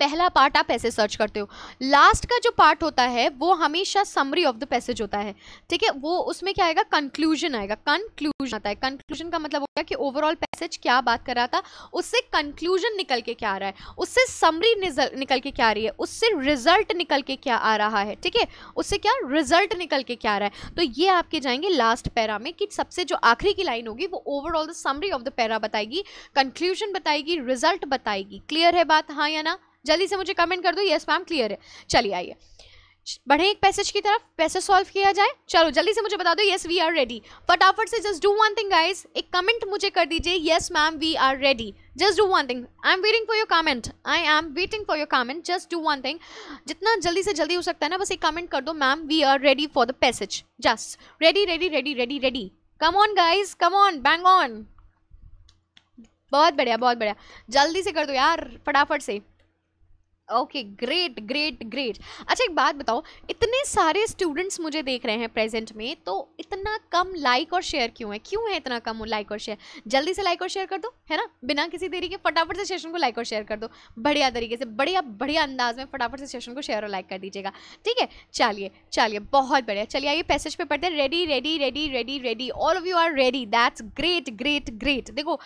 पहला पार्ट आप ऐसे सर्च करते हो लास्ट का जो पार्ट होता है वो हमेशा समरी ऑफ द पैसेज होता है ठीक है वो उसमें क्या आएगा कंक्लूजन आएगा कंक्लूजन आता है कंक्लूजन का मतलब होगा कि ओवरऑल पैसेज क्या बात कर रहा था उससे कंक्लूजन निकल के क्या आ रहा है उससे समरी निकल के क्या आ रही है उससे रिजल्ट निकल के क्या आ रहा है ठीक है उससे क्या रिजल्ट निकल के क्या आ रहा है तो ये आपके जाएंगे लास्ट पैरा में कि सबसे जो आखिरी की लाइन होगी वो overall the summary of the para बताएगी कंक्लूजन बताएगी रिजल्ट बताएगी क्लियर है बात हाँ या ना जल्दी से मुझे कमेंट कर दो यस मैम क्लियर है चलिए आइए बढ़े एक पैसेज की तरफ पैसेज सॉल्व किया जाए चलो जल्दी से मुझे बता दो यस वी आर रेडी फटाफट से just do one thing guys एक कमेंट मुझे कर दीजिए yes ma'am we are ready just do one thing I am waiting for your comment I am waiting for your comment just do one thing जितना जल्दी से जल्दी हो सकता है ना बस एक कमेंट कर दो ma'am we are ready for the passage just ready ready ready ready ready come on guys come on bang on बहुत बढ़िया बहुत बढ़िया जल्दी से कर दो यार फटाफट से ओके ग्रेट ग्रेट ग्रेट अच्छा एक बात बताओ इतने सारे स्टूडेंट्स मुझे देख रहे हैं प्रेजेंट में तो इतना कम लाइक और शेयर क्यों है क्यों है इतना कम लाइक और शेयर जल्दी से लाइक और शेयर कर दो है ना बिना किसी देरी के फटाफट से सेशन को लाइक और शेयर कर दो बढ़िया तरीके से बढ़िया बढ़िया अंदाज में फटाफट से सेशन को शेयर और लाइक कर दीजिएगा ठीक है चलिए चलिए बहुत बढ़िया चलिए आइए पैसेज पर पढ़ते हैं ready ready ready ready ready all of you are ready that's great great great देखो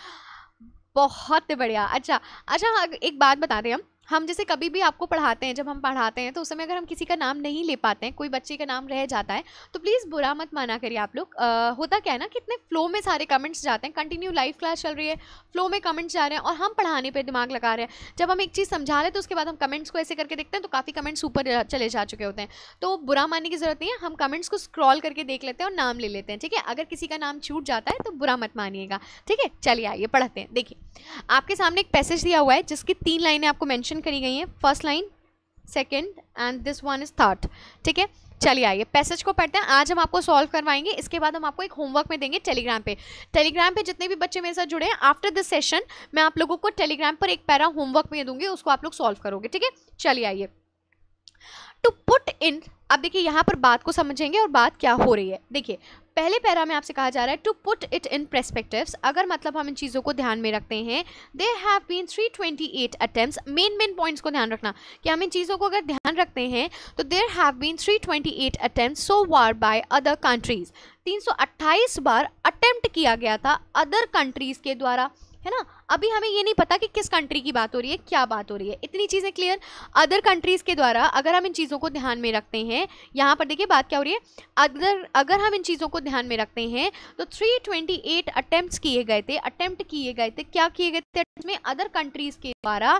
बहुत बढ़िया अच्छा अच्छा हाँ, एक बात बता दें हम हम जैसे कभी भी आपको पढ़ाते हैं जब हम पढ़ाते हैं तो उस समय अगर हम किसी का नाम नहीं ले पाते हैं कोई बच्चे का नाम रह जाता है तो प्लीज़ बुरा मत माना करिए आप लोग होता क्या है ना कि इतने फ्लो में सारे कमेंट्स जाते हैं कंटिन्यू लाइव क्लास चल रही है फ्लो में कमेंट्स जा रहे हैं और हम पढ़ाने पर दिमाग लगा रहे हैं जब हम एक चीज़ समझा रहे हैं तो उसके बाद हम कमेंट्स को ऐसे करके देखते हैं तो काफ़ी कमेंट्स ऊपर चले जा चुके होते हैं तो बुरा मानने की ज़रूरत नहीं है हम कमेंट्स को स्क्रॉल करके देख लेते हैं और नाम ले लेते हैं ठीक है अगर किसी का नाम छूट जाता है तो बुरा मत मानिएगा ठीक है चलिए आइए पढ़ते हैं देखिए आपके सामने एक पैसेज दिया हुआ है जिसकी तीन लाइनें आपको मैंशन मेंशन करी गई हैं first line second and this one is third ठीक है चलिए आइए पैसेज को पढ़ते हैं आज हम आपको सॉल्व करवाएंगे इसके बाद हम आपको एक होमवर्क में देंगे टेलीग्राम पे टेलीग्राम पे जितने भी बच्चे मेरे साथ जुड़े हैं आफ्टर दिस सेशन मैं आप लोगों को टेलीग्राम पर एक पैरा होमवर्क में दूंगी उसको आप लोग सॉल्व करोगे ठीक है चलिए आइए टू पुट इन अब देखिए यहाँ पर बात को समझेंगे और बात क्या हो रही है देखिए पहले पैरा में आपसे कहा जा रहा है to put it in perspective अगर मतलब हम इन चीज़ों को ध्यान में रखते हैं there have been three twenty eight attempt main main points को ध्यान रखना कि हम इन चीज़ों को अगर ध्यान रखते हैं तो there have been three twenty eight attempt so far by other countries तीन सौ अट्ठाईस बार अटेम्प्ट किया गया था अदर कंट्रीज़ के द्वारा है ना अभी हमें ये नहीं पता कि किस कंट्री की बात हो रही है क्या बात हो रही है इतनी चीज़ें क्लियर अदर कंट्रीज़ के द्वारा अगर हम इन चीज़ों को ध्यान में रखते हैं यहाँ पर देखिए बात क्या हो रही है अगर अगर हम इन चीज़ों को ध्यान में रखते हैं तो 328 अटैम्प्ट किए गए थे अटैम्प्ट किए गए थे क्या किए गए थे में अदर कंट्रीज़ के द्वारा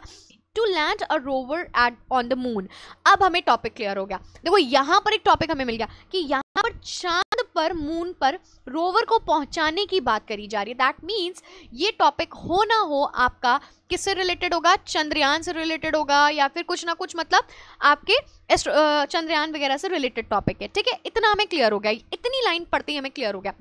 to land a rover at on the moon अब हमें टॉपिक क्लियर हो गया देखो यहाँ पर एक टॉपिक हमें मिल गया कि यहाँ पर चांद पर मून पर रोवर को पहुँचाने की बात करी जा रही है दैट मीन्स ये टॉपिक हो ना हो आपका किससे रिलेटेड होगा चंद्रयान से रिलेटेड होगा या फिर कुछ ना कुछ मतलब आपके चंद्रयान वगैरह से रिलेटेड टॉपिक है ठीक है इतना हमें क्लियर हो गया इतनी लाइन पढ़ते ही हमें क्लियर हो गया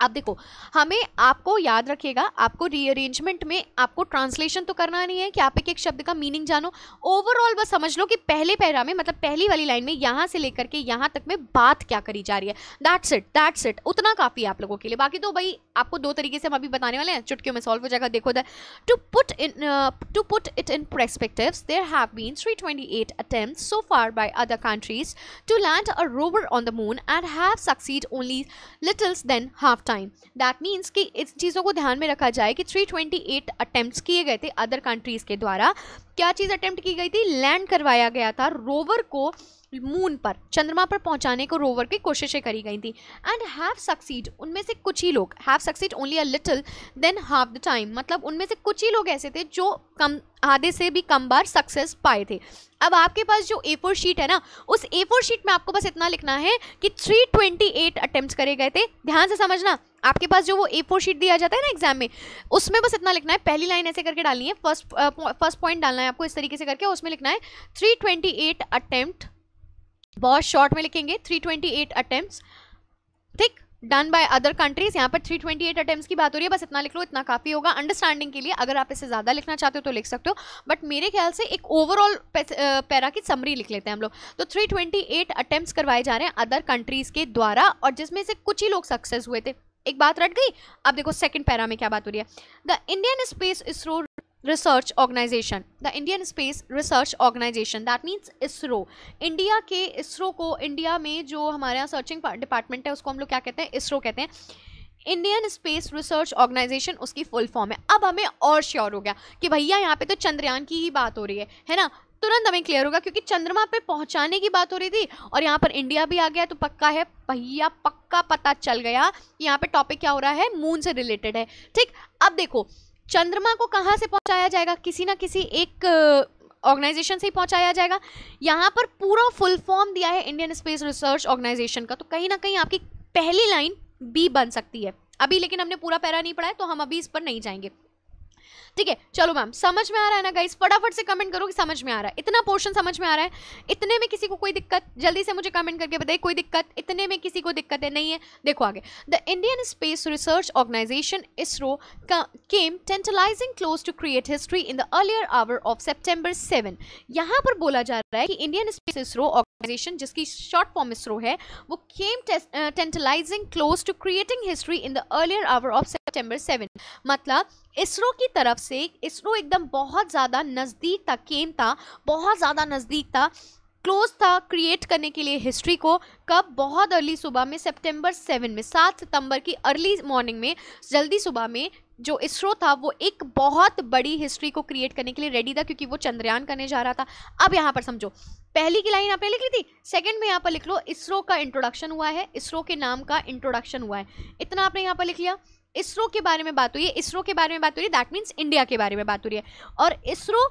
अब देखो हमें आपको याद रखिएगा आपको रीअरेंजमेंट में आपको ट्रांसलेशन तो करना नहीं है कि आप एक एक शब्द का मीनिंग जानो ओवरऑल बस समझ लो कि पहले पैरा में मतलब पहली वाली लाइन में यहाँ से लेकर के यहाँ तक में बात क्या करी जा रही है दैट्स इट दैट्स इट उतना काफ़ी है आप लोगों के लिए बाकी तो भाई आपको दो तरीके से हम अभी बताने वाले हैं चुटकियों में सॉल्व हो जाएगा देखो that to put in to put it in perspective there have been three twenty so far by other countries to land a rover on the moon and have succeed only littles than half time that means कि इस चीज़ों को ध्यान में रखा जाए कि 328 attempt किए गए थे अदर कंट्रीज़ के द्वारा क्या चीज़ अटैम्प्ट की गई थी लैंड करवाया गया था रोवर को मून पर चंद्रमा पर पहुंचाने को रोवर की कोशिशें करी गई थी एंड हैव सक्सीड उनमें से कुछ ही लोग have succeed only a little than half the time मतलब उनमें से कुछ ही लोग ऐसे थे जो कम आधे से भी कम बार सक्सेस पाए थे अब आपके पास जो ए फोर शीट है ना उस ए फोर शीट में आपको बस इतना लिखना है कि 328 अटेम्प्ट करे गए थे ध्यान से समझना आपके पास जो वो ए फोर शीट दिया जाता है ना एग्जाम में उसमें बस इतना लिखना है पहली लाइन ऐसे करके डालनी है फर्स्ट फर्स्ट पॉइंट डालना है आपको इस तरीके से करके उसमें लिखना है एट अटेम्प्ट बहुत शॉर्ट में लिखेंगे 328 अटेम्प्ट्स ठीक डन बाय अदर कंट्रीज यहाँ पर 328 ट्वेंटी की बात हो रही है बस इतना लिख लो इतना काफ़ी होगा अंडरस्टैंडिंग के लिए अगर आप इसे ज़्यादा लिखना चाहते हो तो लिख सकते हो बट मेरे ख्याल से एक ओवरऑल पैरा की समरी लिख लेते हैं हम लोग तो 328 ट्वेंटी करवाए जा रहे हैं अदर कंट्रीज़ के द्वारा और जिसमें से कुछ ही लोग सक्सेस हुए थे एक बात रट गई अब देखो सेकंड पैरा में क्या बात हो रही है the Indian space ISRO research organisation the Indian space research organisation that means ISRO India के इसरो को इंडिया में जो हमारे यहाँ सर्चिंग डिपार्टमेंट है उसको हम लोग क्या कहते हैं इसरो कहते हैं इंडियन स्पेस रिसर्च ऑर्गेनाइजेशन उसकी फुल फॉर्म है अब हमें और श्योर हो गया कि भैया यहाँ पे तो चंद्रयान की ही बात हो रही है है ना तुरंत हमें क्लियर होगा क्योंकि चंद्रमा पे पहुँचाने की बात हो रही थी और यहाँ पर इंडिया भी आ गया तो पक्का है भैया पक्का पता चल गया कि यहाँ पे टॉपिक क्या हो रहा है मून से रिलेटेड है ठीक अब देखो चंद्रमा को कहाँ से पहुँचाया जाएगा किसी ना किसी एक ऑर्गेनाइजेशन से ही पहुँचाया जाएगा यहाँ पर पूरा फुल फॉर्म दिया है इंडियन स्पेस रिसर्च ऑर्गेनाइजेशन का तो कहीं ना कहीं आपकी पहली लाइन बी बन सकती है अभी लेकिन हमने पूरा पैरा नहीं पढ़ा है तो हम अभी इस पर नहीं जाएंगे ठीक है चलो मैम समझ में आ रहा है ना गाइस फटाफट से कमेंट करो कि समझ में आ रहा है इतना पोर्शन समझ में आ रहा है इतने में किसी को कोई दिक्कत जल्दी से मुझे कमेंट करके बताइए कोई दिक्कत इतने में किसी को दिक्कत है नहीं है देखो आगे the Indian space research organisation ISRO came tantalising close to create history in the earlier hour of September seven यहाँ पर बोला जा रहा है कि इंडियन स्पेस इसरो ऑर्गेनाइजेशन जिसकी शॉर्ट फॉर्म इसरो है वो came tantalising close to creating history in the earlier hour of September seven मतलब इसरो की तरफ से इसरो एकदम बहुत ज़्यादा नज़दीक था केम था बहुत ज़्यादा नज़दीक था क्लोज था क्रिएट करने के लिए हिस्ट्री को कब बहुत अर्ली सुबह में सितंबर सेवन में सात सितंबर की अर्ली मॉर्निंग में जल्दी सुबह में जो इसरो था वो एक बहुत बड़ी हिस्ट्री को क्रिएट करने के लिए रेडी था क्योंकि वो चंद्रयान करने जा रहा था अब यहाँ पर समझो पहली की लाइन आप लिख ली थी सेकंड में यहाँ पर लिख लो इसरो का इंट्रोडक्शन हुआ है इसरो के नाम का इंट्रोडक्शन हुआ है इतना आपने यहाँ पर लिख लिया इसरो के बारे में बात हुई है इसरो के बारे में बात हो रही है दैट मीन्स इंडिया के बारे में बात हो रही है और इसरो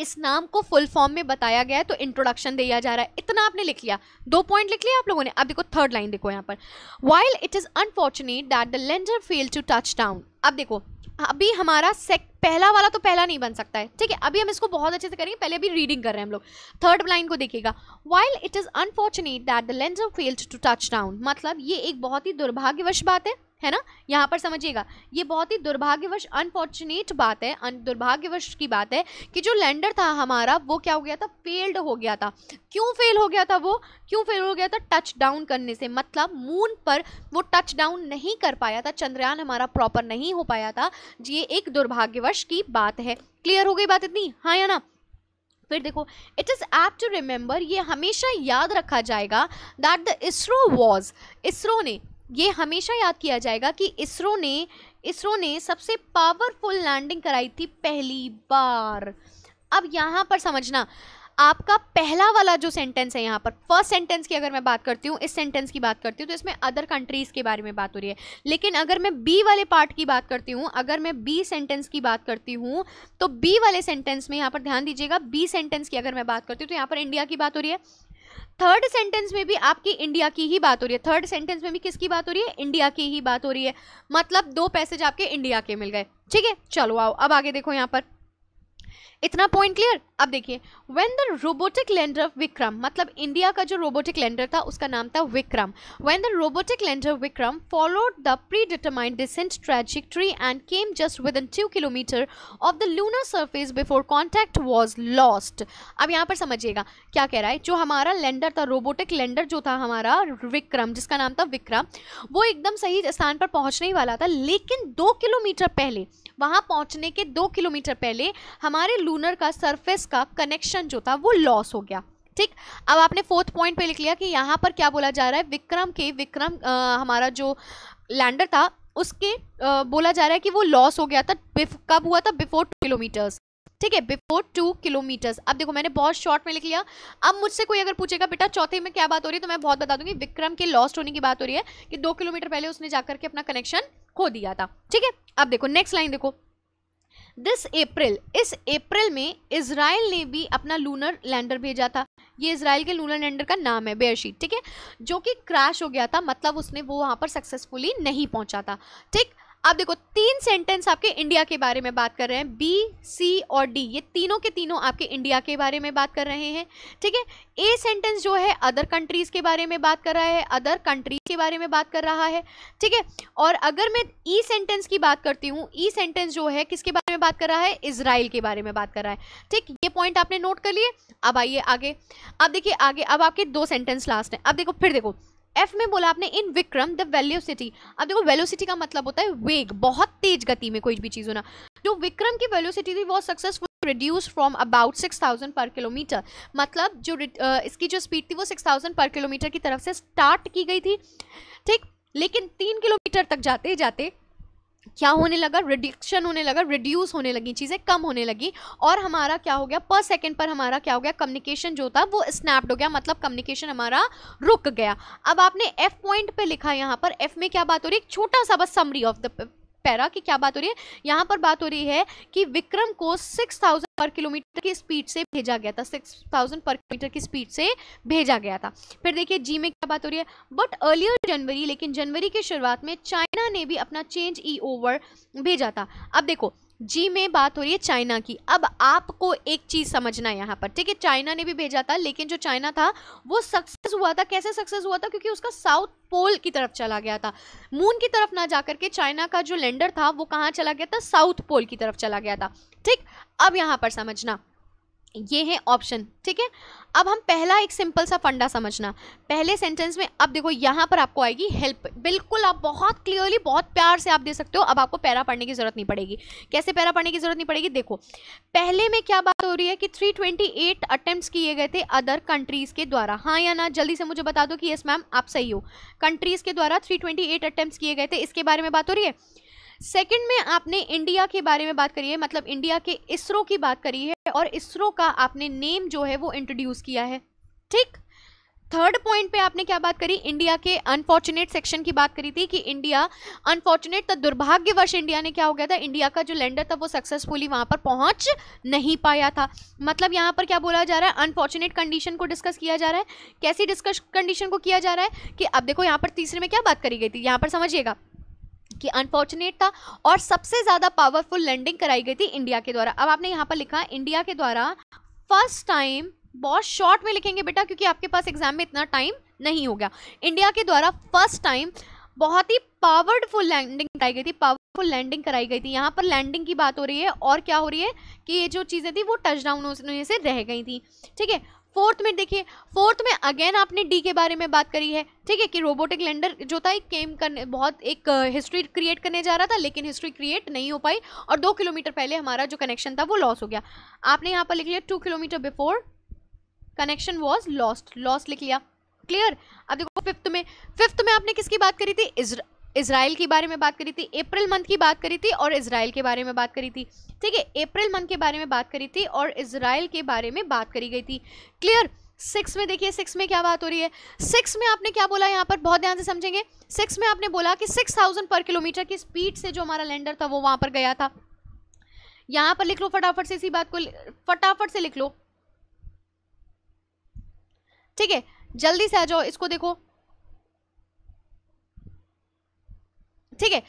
इस नाम को फुल फॉर्म में बताया गया है तो इंट्रोडक्शन दिया जा रहा है इतना आपने लिख लिया दो पॉइंट लिख लिया आप लोगों ने अब देखो थर्ड लाइन देखो यहाँ पर while it is unfortunate that the lander fail to touch down अब देखो अभी हमारा सेक पहला वाला तो पहला नहीं बन सकता है ठीक है अभी हम इसको बहुत अच्छे से करेंगे पहले अभी रीडिंग कर रहे हैं हम लोग थर्ड लाइन को देखिएगा while it is unfortunate that the lander failed to touch down मतलब ये एक बहुत ही दुर्भाग्यवश बात है है ना यहाँ पर समझिएगा ये बहुत ही दुर्भाग्यवश अनफॉर्चुनेट बात है दुर्भाग्यवश की बात है कि जो लैंडर था हमारा वो क्या हो गया था फेल्ड हो गया था क्यों फेल हो गया था वो क्यों फेल हो गया था टच डाउन करने से मतलब मून पर वो टच डाउन नहीं कर पाया था चंद्रयान हमारा प्रॉपर नहीं हो पाया था ये एक दुर्भाग्यवश की बात है क्लियर हो गई बात इतनी हाँ या ना फिर देखो it is apt to remember ये हमेशा याद रखा जाएगा that the ISRO was ISRO ने ये हमेशा याद किया जाएगा कि इसरो ने इसरो ने सबसे पावरफुल लैंडिंग कराई थी पहली बार अब यहाँ पर समझना आपका पहला वाला जो सेंटेंस है यहाँ पर फर्स्ट सेंटेंस की अगर मैं बात करती हूँ इस सेंटेंस की बात करती हूँ तो इसमें अदर कंट्रीज़ के बारे में बात हो रही है लेकिन अगर मैं बी वाले पार्ट की बात करती हूँ अगर मैं बी सेंटेंस की बात करती हूँ तो बी वाले सेंटेंस में यहाँ पर ध्यान दीजिएगा बी सेंटेंस की अगर मैं बात करती हूँ तो यहाँ पर इंडिया की बात हो रही है थर्ड सेंटेंस में भी आपकी इंडिया की ही बात हो रही है थर्ड सेंटेंस में भी किसकी बात हो रही है इंडिया की ही बात हो रही है मतलब दो पैसेज आपके इंडिया के मिल गए ठीक है चलो आओ अब आगे देखो यहाँ पर इतना पॉइंट क्लियर अब देखिए when the robotic lander Vikram मतलब इंडिया का जो रोबोटिक लैंडर था उसका नाम था Vikram when the robotic lander Vikram followed the predetermined descent tree and came just within two kilometre of the lunar surface before contact was lost अब यहाँ पर समझिएगा क्या कह रहा है जो हमारा लैंडर था रोबोटिक लैंडर जो था हमारा विक्रम जिसका नाम था विक्रम वो एकदम सही स्थान पर पहुँचने ही वाला था लेकिन दो किलोमीटर पहले वहां पहुंचने के दो किलोमीटर पहले हमारे लूनर का सरफेस का कनेक्शन जो था वो लॉस हो गया ठीक अब आपने फोर्थ पॉइंट पे लिख लिया कि यहाँ पर क्या बोला जा रहा है विक्रम के विक्रम आ, हमारा जो लैंडर था उसके आ, बोला जा रहा है कि वो लॉस हो गया था कब हुआ था बिफोर टू किलोमीटर्स ठीक है बिफोर टू किलोमीटर्स अब देखो मैंने बहुत शॉर्ट में लिख लिया अब मुझसे कोई अगर पूछेगा बेटा चौथे में क्या बात हो रही है तो मैं बहुत बता दूंगी विक्रम के लॉस्ट होने की बात हो रही है कि दो किलोमीटर पहले उसने जाकर के अपना कनेक्शन खो दिया था ठीक है अब देखो नेक्स्ट लाइन देखो दिस अप्रैल इस अप्रैल में इसराइल ने भी अपना लूनर लैंडर भेजा था ये इसराइल के लूनर लैंडर का नाम है बेयरशीट ठीक है जो कि क्रैश हो गया था मतलब उसने वो वहाँ पर सक्सेसफुली नहीं पहुँचा था ठीक आप देखो तीन सेंटेंस आपके इंडिया के बारे में बात कर रहे हैं बी सी और डी ये तीनों के तीनों आपके इंडिया के बारे में बात कर रहे हैं ठीक है ए सेंटेंस जो है अदर कंट्रीज के बारे में बात कर रहा है अदर कंट्रीज के बारे में बात कर रहा है ठीक है और अगर मैं ई e सेंटेंस की बात करती हूँ ई e सेंटेंस जो है किसके बारे में बात कर रहा है इसराइल के बारे में बात कर रहा है ठीक ये पॉइंट आपने नोट कर लिए अब आइए आगे अब देखिए आगे अब आपके दो सेंटेंस लास्ट हैं अब देखो फिर देखो एफ में बोला आपने इन विक्रम द वेल्यूसिटी अब देखो वेलोसिटी का मतलब होता है वेग बहुत तेज गति में कोई भी चीज़ होना जो विक्रम की वेल्यूसिटी मतलब थी वो successful reduce from about six thousand per kilometre मतलब जो इसकी जो स्पीड थी वो सिक्स थाउजेंड पर किलोमीटर की तरफ से स्टार्ट की गई थी ठीक लेकिन तीन किलोमीटर तक जाते जाते क्या होने लगा रिडक्शन होने लगा रिड्यूस होने लगी चीज़ें कम होने लगी और हमारा क्या हो गया पर सेकेंड पर हमारा क्या हो गया कम्युनिकेशन जो था वो स्नैप्ड हो गया मतलब कम्युनिकेशन हमारा रुक गया अब आपने एफ पॉइंट पे लिखा यहाँ पर एफ में क्या बात हो रही है एक छोटा सा बस समरी ऑफ द पैरा की क्या बात हो रही है यहाँ पर बात हो रही है कि विक्रम को सिक्स थाउजेंड पर किलोमीटर की स्पीड से भेजा गया था सिक्स थाउजेंड पर किलोमीटर की स्पीड से भेजा गया था फिर देखिए जी में क्या बात हो रही है बट अर्लियर जनवरी लेकिन जनवरी की शुरुआत में चाइना ने भी अपना चेंज ई ओवर भेजा था अब देखो जी में बात हो रही है चाइना की अब आपको एक चीज़ समझना है यहाँ पर ठीक है चाइना ने भी भेजा था लेकिन जो चाइना था वो सक्सेस हुआ था कैसे सक्सेस हुआ था क्योंकि उसका साउथ पोल की तरफ चला गया था मून की तरफ ना जाकर के चाइना का जो लैंडर था वो कहाँ चला गया था साउथ पोल की तरफ चला गया था ठीक अब यहाँ पर समझना ये है ऑप्शन ठीक है अब हम पहला एक सिंपल सा फंडा समझना पहले सेंटेंस में अब देखो यहाँ पर आपको आएगी हेल्प बिल्कुल आप बहुत क्लियरली बहुत प्यार से आप दे सकते हो अब आपको पैरा पढ़ने की ज़रूरत नहीं पड़ेगी कैसे पैरा पढ़ने की ज़रूरत नहीं पड़ेगी देखो पहले में क्या बात हो रही है कि 328 ट्वेंटी किए गए थे अदर कंट्रीज़ के द्वारा हाँ या ना जल्दी से मुझे बता दो कि यस मैम आप सही हो कंट्रीज़ के द्वारा थ्री ट्वेंटी किए गए थे इसके बारे में बात हो रही है सेकंड में आपने इंडिया के बारे में बात करी है मतलब इंडिया के इसरो की बात करी है और इसरो का आपने नेम जो है वो इंट्रोड्यूस किया है ठीक थर्ड पॉइंट पे आपने क्या बात करी इंडिया के अनफॉर्चुनेट सेक्शन की बात करी थी कि इंडिया अनफॉर्चुनेट तो दुर्भाग्यवश इंडिया ने क्या हो गया था इंडिया का जो लैंडर था वो सक्सेसफुली वहां पर पहुंच नहीं पाया था मतलब यहाँ पर क्या बोला जा रहा है अनफॉर्चुनेट कंडीशन को डिस्कस किया जा रहा है कैसी डिस्कस कंडीशन को किया जा रहा है कि अब देखो यहाँ पर तीसरे में क्या बात करी गई थी यहाँ पर समझिएगा कि अनफॉर्चुनेट था और सबसे ज़्यादा पावरफुल लैंडिंग कराई गई थी इंडिया के द्वारा अब आपने यहाँ पर लिखा इंडिया के द्वारा फर्स्ट टाइम बहुत शॉर्ट में लिखेंगे बेटा क्योंकि आपके पास एग्जाम में इतना टाइम नहीं हो गया इंडिया के द्वारा फर्स्ट टाइम बहुत ही पावरफुल लैंडिंग कराई गई थी पावरफुल लैंडिंग कराई गई थी यहाँ पर लैंडिंग की बात हो रही है और क्या हो रही है कि ये जो चीज़ें थी वो टच डाउन होने से रह गई थी ठीक है फोर्थ में देखिए फोर्थ में अगेन आपने डी के बारे में बात करी है ठीक है कि रोबोटिक लैंडर जो था एक केम करने बहुत एक हिस्ट्री क्रिएट करने जा रहा था लेकिन हिस्ट्री क्रिएट नहीं हो पाई और दो किलोमीटर पहले हमारा जो कनेक्शन था वो लॉस हो गया आपने यहाँ पर लिख लिया two kilometre before connection was lost loss लिख लिया क्लियर अब देखो फिफ्थ में फिफ्थ में आपने किसकी बात करी थी इसराइल के बारे में बात करी थी अप्रैल मंथ की बात करी थी और इसराइल के बारे में बात करी थी ठीक है अप्रैल मंथ के बारे में बात करी थी और इसराइल के बारे में बात करी गई थी क्लियर सिक्स में देखिए सिक्स में क्या बात हो रही है सिक्स में आपने क्या बोला यहाँ पर बहुत ध्यान से समझेंगे सिक्स में आपने बोला कि सिक्स थाउजेंड पर किलोमीटर की स्पीड से जो हमारा लैंडर था वो वहाँ पर गया था यहाँ पर लिख लो फटाफट से इसी बात को फटाफट से लिख लो ठीक है जल्दी से आ जाओ इसको देखो ठीक है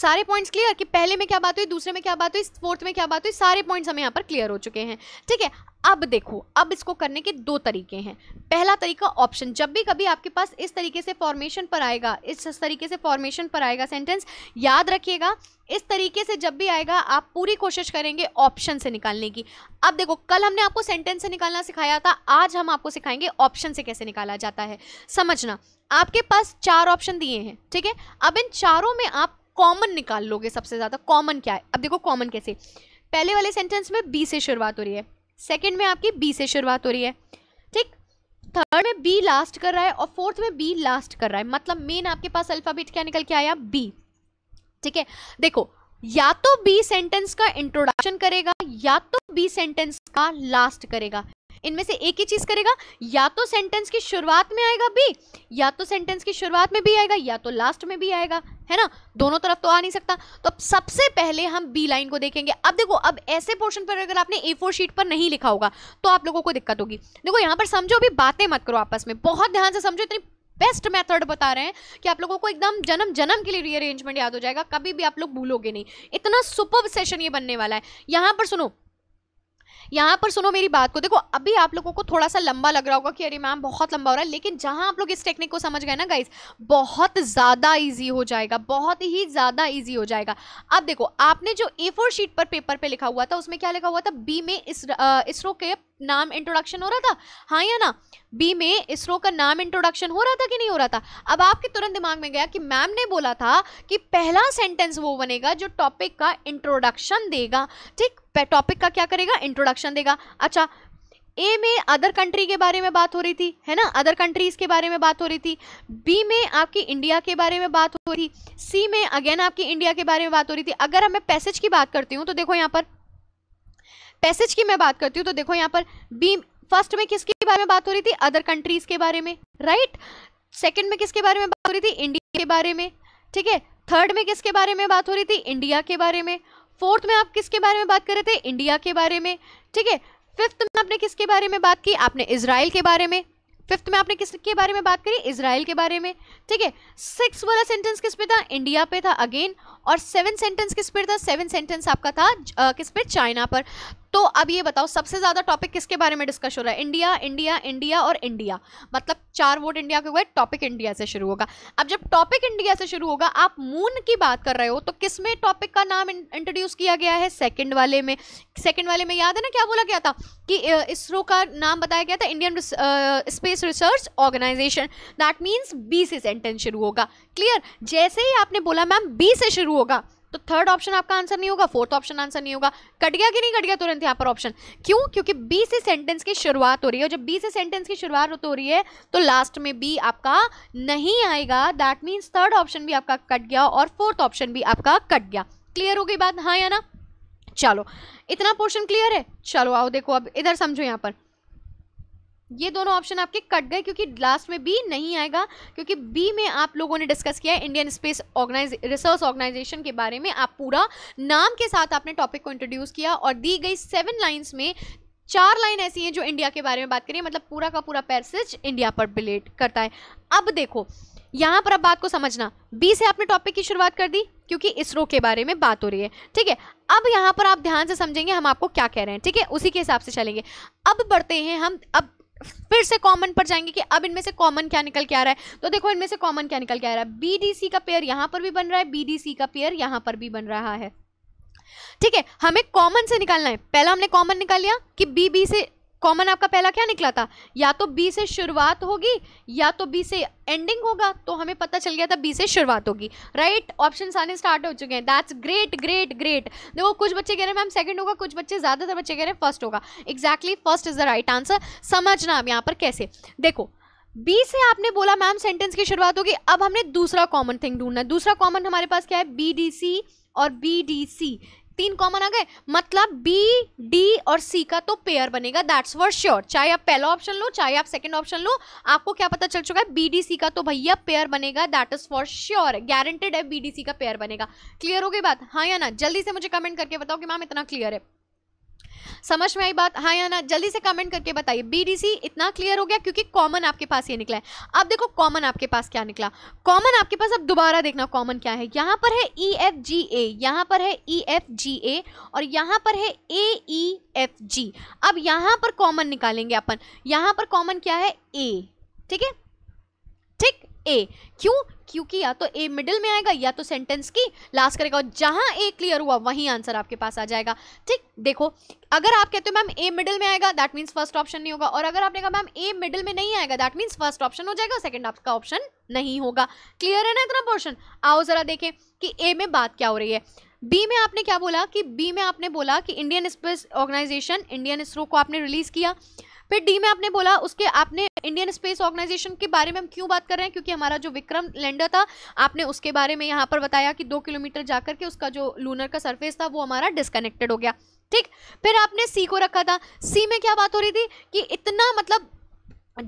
सारे पॉइंट्स क्लियर कि पहले में क्या बात हुई दूसरे में क्या बात हुई फोर्थ में क्या बात हुई सारे पॉइंट्स हमें यहाँ पर क्लियर हो चुके हैं ठीक है अब देखो अब इसको करने के दो तरीके हैं पहला तरीका ऑप्शन जब भी कभी आपके पास इस तरीके से फॉर्मेशन पर आएगा इस तरीके से फॉर्मेशन पर आएगा सेंटेंस याद रखिएगा इस तरीके से जब भी आएगा आप पूरी कोशिश करेंगे ऑप्शन से निकालने की अब देखो कल हमने आपको सेंटेंस से निकालना सिखाया था आज हम आपको सिखाएंगे ऑप्शन से कैसे निकाला जाता है समझना आपके पास चार ऑप्शन दिए हैं ठीक है अब इन चारों में आप कॉमन निकाल लोगे सबसे ज़्यादा कॉमन क्या है अब देखो कॉमन कैसे पहले वाले सेंटेंस में बी से शुरुआत हो रही है सेकेंड में आपकी बी से शुरुआत हो रही है ठीक थर्ड में बी लास्ट कर रहा है और फोर्थ में बी लास्ट कर रहा है मतलब मेन आपके पास अल्फ़ाबेट क्या निकल के आया बी ठीक है देखो या तो बी सेंटेंस का इंट्रोडक्शन करेगा या तो बी सेंटेंस का लास्ट करेगा इनमें से एक ही चीज करेगा या तो सेंटेंस की शुरुआत में आएगा बी या तो सेंटेंस की शुरुआत में भी आएगा या तो लास्ट में भी आएगा है ना दोनों तरफ तो आ नहीं सकता तो अब सबसे पहले हम बी लाइन को देखेंगे अब देखो अब ऐसे पोर्शन पर अगर आपने ए फोर शीट पर नहीं लिखा होगा तो आप लोगों को दिक्कत होगी देखो यहां पर समझो अभी बातें मत करो आपस में बहुत ध्यान से समझो इतनी बेस्ट मेथड बता रहे हैं कि आप लोगों को एकदम जन्म जन्म के लिए रीअरेंजमेंट याद हो जाएगा कभी भी आप लोग भूलोगे नहीं इतना सुपर सेशन ये बनने वाला है यहां पर सुनो यहाँ पर सुनो मेरी बात को देखो अभी आप लोगों को थोड़ा सा लंबा लग रहा होगा कि अरे मैम बहुत लंबा हो रहा है लेकिन जहाँ आप लोग इस टेक्निक को समझ गए ना गाइज बहुत ज़्यादा ईजी हो जाएगा बहुत ही ज़्यादा ईजी हो जाएगा अब देखो आपने जो ए शीट पर पेपर पर लिखा हुआ था उसमें क्या लिखा हुआ था बी में इसरो के नाम इंट्रोडक्शन हो रहा था हाँ या ना बी में इसरो का नाम इंट्रोडक्शन हो रहा था कि नहीं हो रहा था अब आपके तुरंत दिमाग में गया कि मैम ने बोला था कि पहला सेंटेंस वो बनेगा जो टॉपिक का इंट्रोडक्शन देगा ठीक टॉपिक का क्या करेगा इंट्रोडक्शन देगा अच्छा ए में अदर कंट्री के बारे में बात हो रही थी है ना अदर कंट्रीज के बारे में बात हो रही थी बी में आपकी इंडिया के बारे में बात हो रही थी सी में अगेन आपकी इंडिया के बारे में बात हो रही थी अगर मैं पैसेज की बात करती हूँ तो देखो यहाँ पर पैसेज की मैं बात करती हूँ तो देखो यहाँ पर बी फर्स्ट में किसके बारे में बात हो रही थी अदर कंट्रीज के बारे में राइट right? सेकेंड में किसके बारे में बात हो रही थी इंडिया के बारे में ठीक है थर्ड में किसके बारे में बात हो रही थी इंडिया के बारे में फोर्थ में आप किसके बारे में बात कर रहे थे इंडिया के बारे में ठीक है फिफ्थ में आपने किसके बारे में बात की आपने इसराइल के बारे में फिफ्थ में आपने किसके बारे में बात करी इसराइल के बारे में ठीक है सिक्स वाला सेंटेंस किस पे था इंडिया पे था अगेन और सेवन सेंटेंस किस पे था सेवन सेंटेंस आपका था आ, किस पे चाइना पर तो अब ये बताओ सबसे ज़्यादा टॉपिक किसके बारे में डिस्कस हो रहा है इंडिया इंडिया इंडिया और इंडिया मतलब चार वोट इंडिया के हुए टॉपिक इंडिया से शुरू होगा अब जब टॉपिक इंडिया से शुरू होगा आप मून की बात कर रहे हो तो किस में टॉपिक का नाम इंट्रोड्यूस किया गया है सेकेंड वाले में सेकेंड वाले में याद है ना क्या बोला गया था कि इसरो का नाम बताया गया था Indian space research organisation that means B से सेंटेंस शुरू होगा क्लियर जैसे ही आपने बोला मैम बी से शुरू होगा तो थर्ड ऑप्शन आपका आंसर नहीं होगा फोर्थ ऑप्शन आंसर नहीं होगा कट गया कि नहीं कट गया तुरंत यहाँ पर ऑप्शन क्यों क्योंकि बी से सेंटेंस की शुरुआत हो रही है और जब बी से सेंटेंस की शुरुआत हो रही है तो लास्ट में बी आपका नहीं आएगा दैट मीन्स थर्ड ऑप्शन भी आपका कट गया और फोर्थ ऑप्शन भी आपका कट गया क्लियर हो गई बात हाँ या ना चलो इतना पोर्शन क्लियर है चलो आओ देखो अब इधर समझो यहाँ पर ये दोनों ऑप्शन आपके कट गए क्योंकि लास्ट में बी नहीं आएगा क्योंकि बी में आप लोगों ने डिस्कस किया है Indian space organise research organisation के बारे में आप पूरा नाम के साथ आपने टॉपिक को इंट्रोड्यूस किया और दी गई सेवन लाइंस में चार लाइन ऐसी हैं जो इंडिया के बारे में बात करिए मतलब पूरा का पूरा पैसेज इंडिया पर बिलेट करता है अब देखो यहाँ पर अब बात को समझना बी से आपने टॉपिक की शुरुआत कर दी क्योंकि इसरो के बारे में बात हो रही है ठीक है अब यहाँ पर आप ध्यान से समझेंगे हम आपको क्या कह रहे हैं ठीक है उसी के हिसाब से चलेंगे अब बढ़ते हैं हम अब फिर से कॉमन पर जाएंगे कि अब इनमें से कॉमन क्या निकल के आ रहा है तो देखो इनमें से कॉमन क्या निकल के आ रहा है बीडीसी का पेयर यहां पर भी बन रहा है बीडीसी का पेयर यहां पर भी बन रहा है ठीक है हमें कॉमन से निकालना है पहला हमने कॉमन निकाल लिया कि बीबी से कॉमन आपका पहला क्या निकला था या तो बी से शुरुआत होगी या तो बी से एंडिंग होगा तो हमें पता चल गया था बी से शुरुआत होगी राइट ऑप्शन आने स्टार्ट हो चुके हैं दैट्स ग्रेट ग्रेट ग्रेट देखो कुछ बच्चे कह रहे हैं मैम सेकंड होगा कुछ बच्चे ज़्यादातर बच्चे कह रहे हैं फर्स्ट होगा exactly first is the right answer समझना आप यहाँ पर कैसे देखो बी से आपने बोला मैम सेंटेंस की शुरुआत होगी अब हमने दूसरा कॉमन थिंग ढूंढना दूसरा कॉमन हमारे पास क्या है बी डी सी और बी डी सी तीन कॉमन आ गए मतलब बी डी और सी का तो पेयर बनेगा दैट्स फॉर श्योर चाहे आप पहला ऑप्शन लो चाहे आप सेकंड ऑप्शन लो आपको क्या पता चल चुका है बी डी सी का तो भैया पेयर बनेगा that is for sure guaranteed है बी डी सी का पेयर बनेगा क्लियर हो गई बात हाँ या ना जल्दी से मुझे कमेंट करके बताओ कि मैम इतना क्लियर है समझ में आई बात हाँ या ना जल्दी से कमेंट करके बताइए बीडीसी इतना क्लियर हो गया क्योंकि कॉमन आपके पास ये निकला है अब देखो कॉमन आपके पास क्या निकला कॉमन आपके पास अब दोबारा देखना कॉमन क्या है यहाँ पर है ई एफ जी ए यहाँ पर है ई एफ जी ए और यहाँ पर है ए ई एफ जी अब यहाँ पर कॉमन निकालेंगे अपन यहाँ पर कॉमन क्या है ए ठीक है ठीक ए क्यों क्योंकि या तो ए मिडिल में आएगा या तो सेंटेंस की लास्ट करेगा और जहां ए क्लियर हुआ वहीं आंसर आपके पास आ जाएगा ठीक देखो अगर आप कहते हो मैम ए मिडिल में आएगा दैट मीन्स फर्स्ट ऑप्शन नहीं होगा और अगर आपने कहा मैम ए मिडिल में नहीं आएगा दैट मीन्स फर्स्ट ऑप्शन हो जाएगा सेकंड आपका ऑप्शन नहीं होगा क्लियर है ना इतना पोर्शन आओ जरा देखें कि ए में बात क्या हो रही है बी में आपने क्या बोला कि बी में आपने बोला कि Indian space organisation Indian ISRO को आपने रिलीज किया फिर डी में आपने बोला उसके आपने इंडियन स्पेस ऑर्गेनाइजेशन के बारे में हम क्यों बात कर रहे हैं क्योंकि हमारा जो विक्रम लैंडर था आपने उसके बारे में यहाँ पर बताया कि दो किलोमीटर जाकर के उसका जो लूनर का सरफेस था वो हमारा डिस्कनेक्टेड हो गया ठीक फिर आपने सी को रखा था सी में क्या बात हो रही थी कि इतना मतलब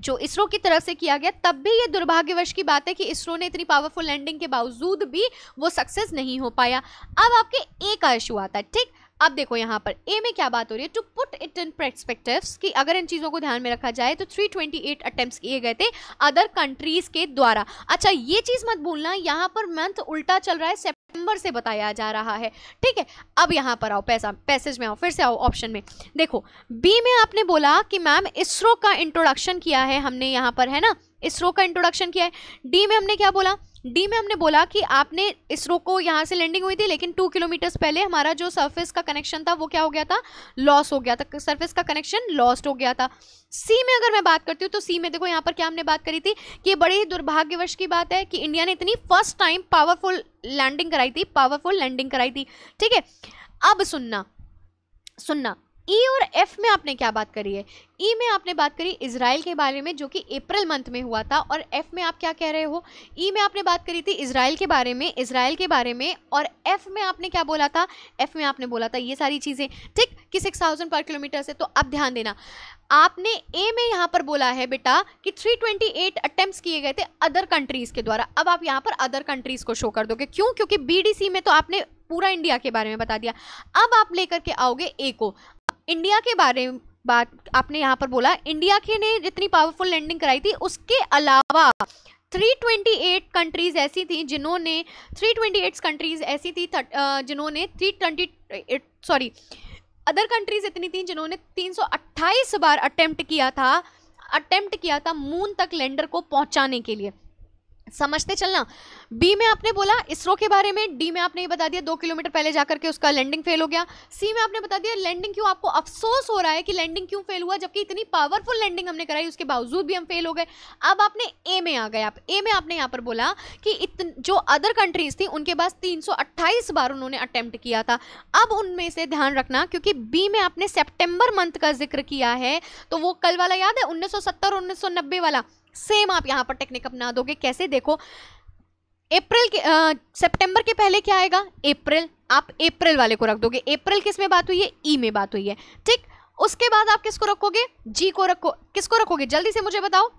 जो इसरो की तरफ से किया गया तब भी ये दुर्भाग्यवश की बात है कि इसरो ने इतनी पावरफुल लैंडिंग के बावजूद भी वो सक्सेस नहीं हो पाया अब आपके ए का इशू आता है ठीक अब देखो यहाँ पर ए में क्या बात हो रही है to put it in perspective कि अगर इन चीज़ों को ध्यान में रखा जाए तो 328 ट्वेंटी अटेम्प किए गए थे अदर कंट्रीज के द्वारा अच्छा ये चीज़ मत भूलना यहाँ पर मंथ उल्टा चल रहा है सितंबर से बताया जा रहा है ठीक है अब यहाँ पर आओ पैसा पैसेज में आओ फिर से आओ ऑप्शन में देखो बी में आपने बोला कि मैम इसरो का इंट्रोडक्शन किया है हमने यहाँ पर है ना इसरो का इंट्रोडक्शन किया है डी में हमने क्या बोला डी में हमने बोला कि आपने इसरो को यहाँ से लैंडिंग हुई थी लेकिन टू किलोमीटर्स पहले हमारा जो सरफेस का कनेक्शन था वो क्या हो गया था लॉस हो गया था सरफेस का कनेक्शन लॉस्ट हो गया था सी में अगर मैं बात करती हूँ तो सी में देखो यहाँ पर क्या हमने बात करी थी कि बड़े ही दुर्भाग्यवश की बात है कि इंडिया ने इतनी फर्स्ट टाइम पावरफुल लैंडिंग कराई थी पावरफुल लैंडिंग कराई थी ठीक है अब सुनना सुनना ई e और एफ में आपने क्या बात करी है ई e में आपने बात करी इसराइल के बारे में जो कि अप्रैल मंथ में हुआ था और एफ में आप क्या कह रहे हो ई e में आपने बात करी थी इसराइल के बारे में इसराइल के बारे में और एफ में आपने क्या बोला था एफ में आपने बोला था ये सारी चीज़ें ठीक कि सिक्स थाउजेंड पर किलोमीटर से तो अब ध्यान देना आपने ए में यहाँ पर बोला है बेटा कि 328 अटेम्प्ट्स किए गए थे अदर कंट्रीज़ के द्वारा अब आप यहाँ पर अदर कंट्रीज़ को शो कर दोगे क्यों क्योंकि बीडीसी में तो आपने पूरा इंडिया के बारे में बता दिया अब आप लेकर के आओगे ए को इंडिया के बारे में बात आपने यहाँ पर बोला इंडिया के ने जितनी पावरफुल लैंडिंग कराई थी उसके अलावा 328 कंट्रीज ऐसी थी जिन्होंने 328 कंट्रीज ऐसी थी जिन्होंने 328 सॉरी अदर कंट्रीज इतनी थी जिन्होंने 328 बार अटेम्प्ट किया था अटेम्प्ट किया था मून तक लैंडर को पहुंचाने के लिए समझते चलना बी में आपने बोला इसरो के बारे में डी में आपने ये बता दिया दो किलोमीटर पहले जाकर के उसका लैंडिंग फेल हो गया सी में आपने बता दिया लैंडिंग क्यों आपको अफसोस हो रहा है कि लैंडिंग क्यों फेल हुआ जबकि इतनी पावरफुल लैंडिंग हमने कराई उसके बावजूद भी हम फेल हो गए अब आपने ए में आ गए आप ए में आपने यहाँ पर बोला कि इतन, जो अदर कंट्रीज थी उनके पास तीन बार उन्होंने अटैम्प्ट किया था अब उनमें से ध्यान रखना क्योंकि बी में आपने सेप्टेम्बर मंथ का जिक्र किया है तो वो कल वाला याद है उन्नीस सौ वाला सेम आप यहाँ पर टेक्निक अपना दोगे कैसे देखो अप्रैल के सितंबर के पहले क्या आएगा अप्रैल आप अप्रैल वाले को रख दोगे अप्रैल किस में बात हुई है ई e में बात हुई है ठीक उसके बाद आप किसको रखोगे जी को रखो किसको रखोगे जल्दी से मुझे बताओ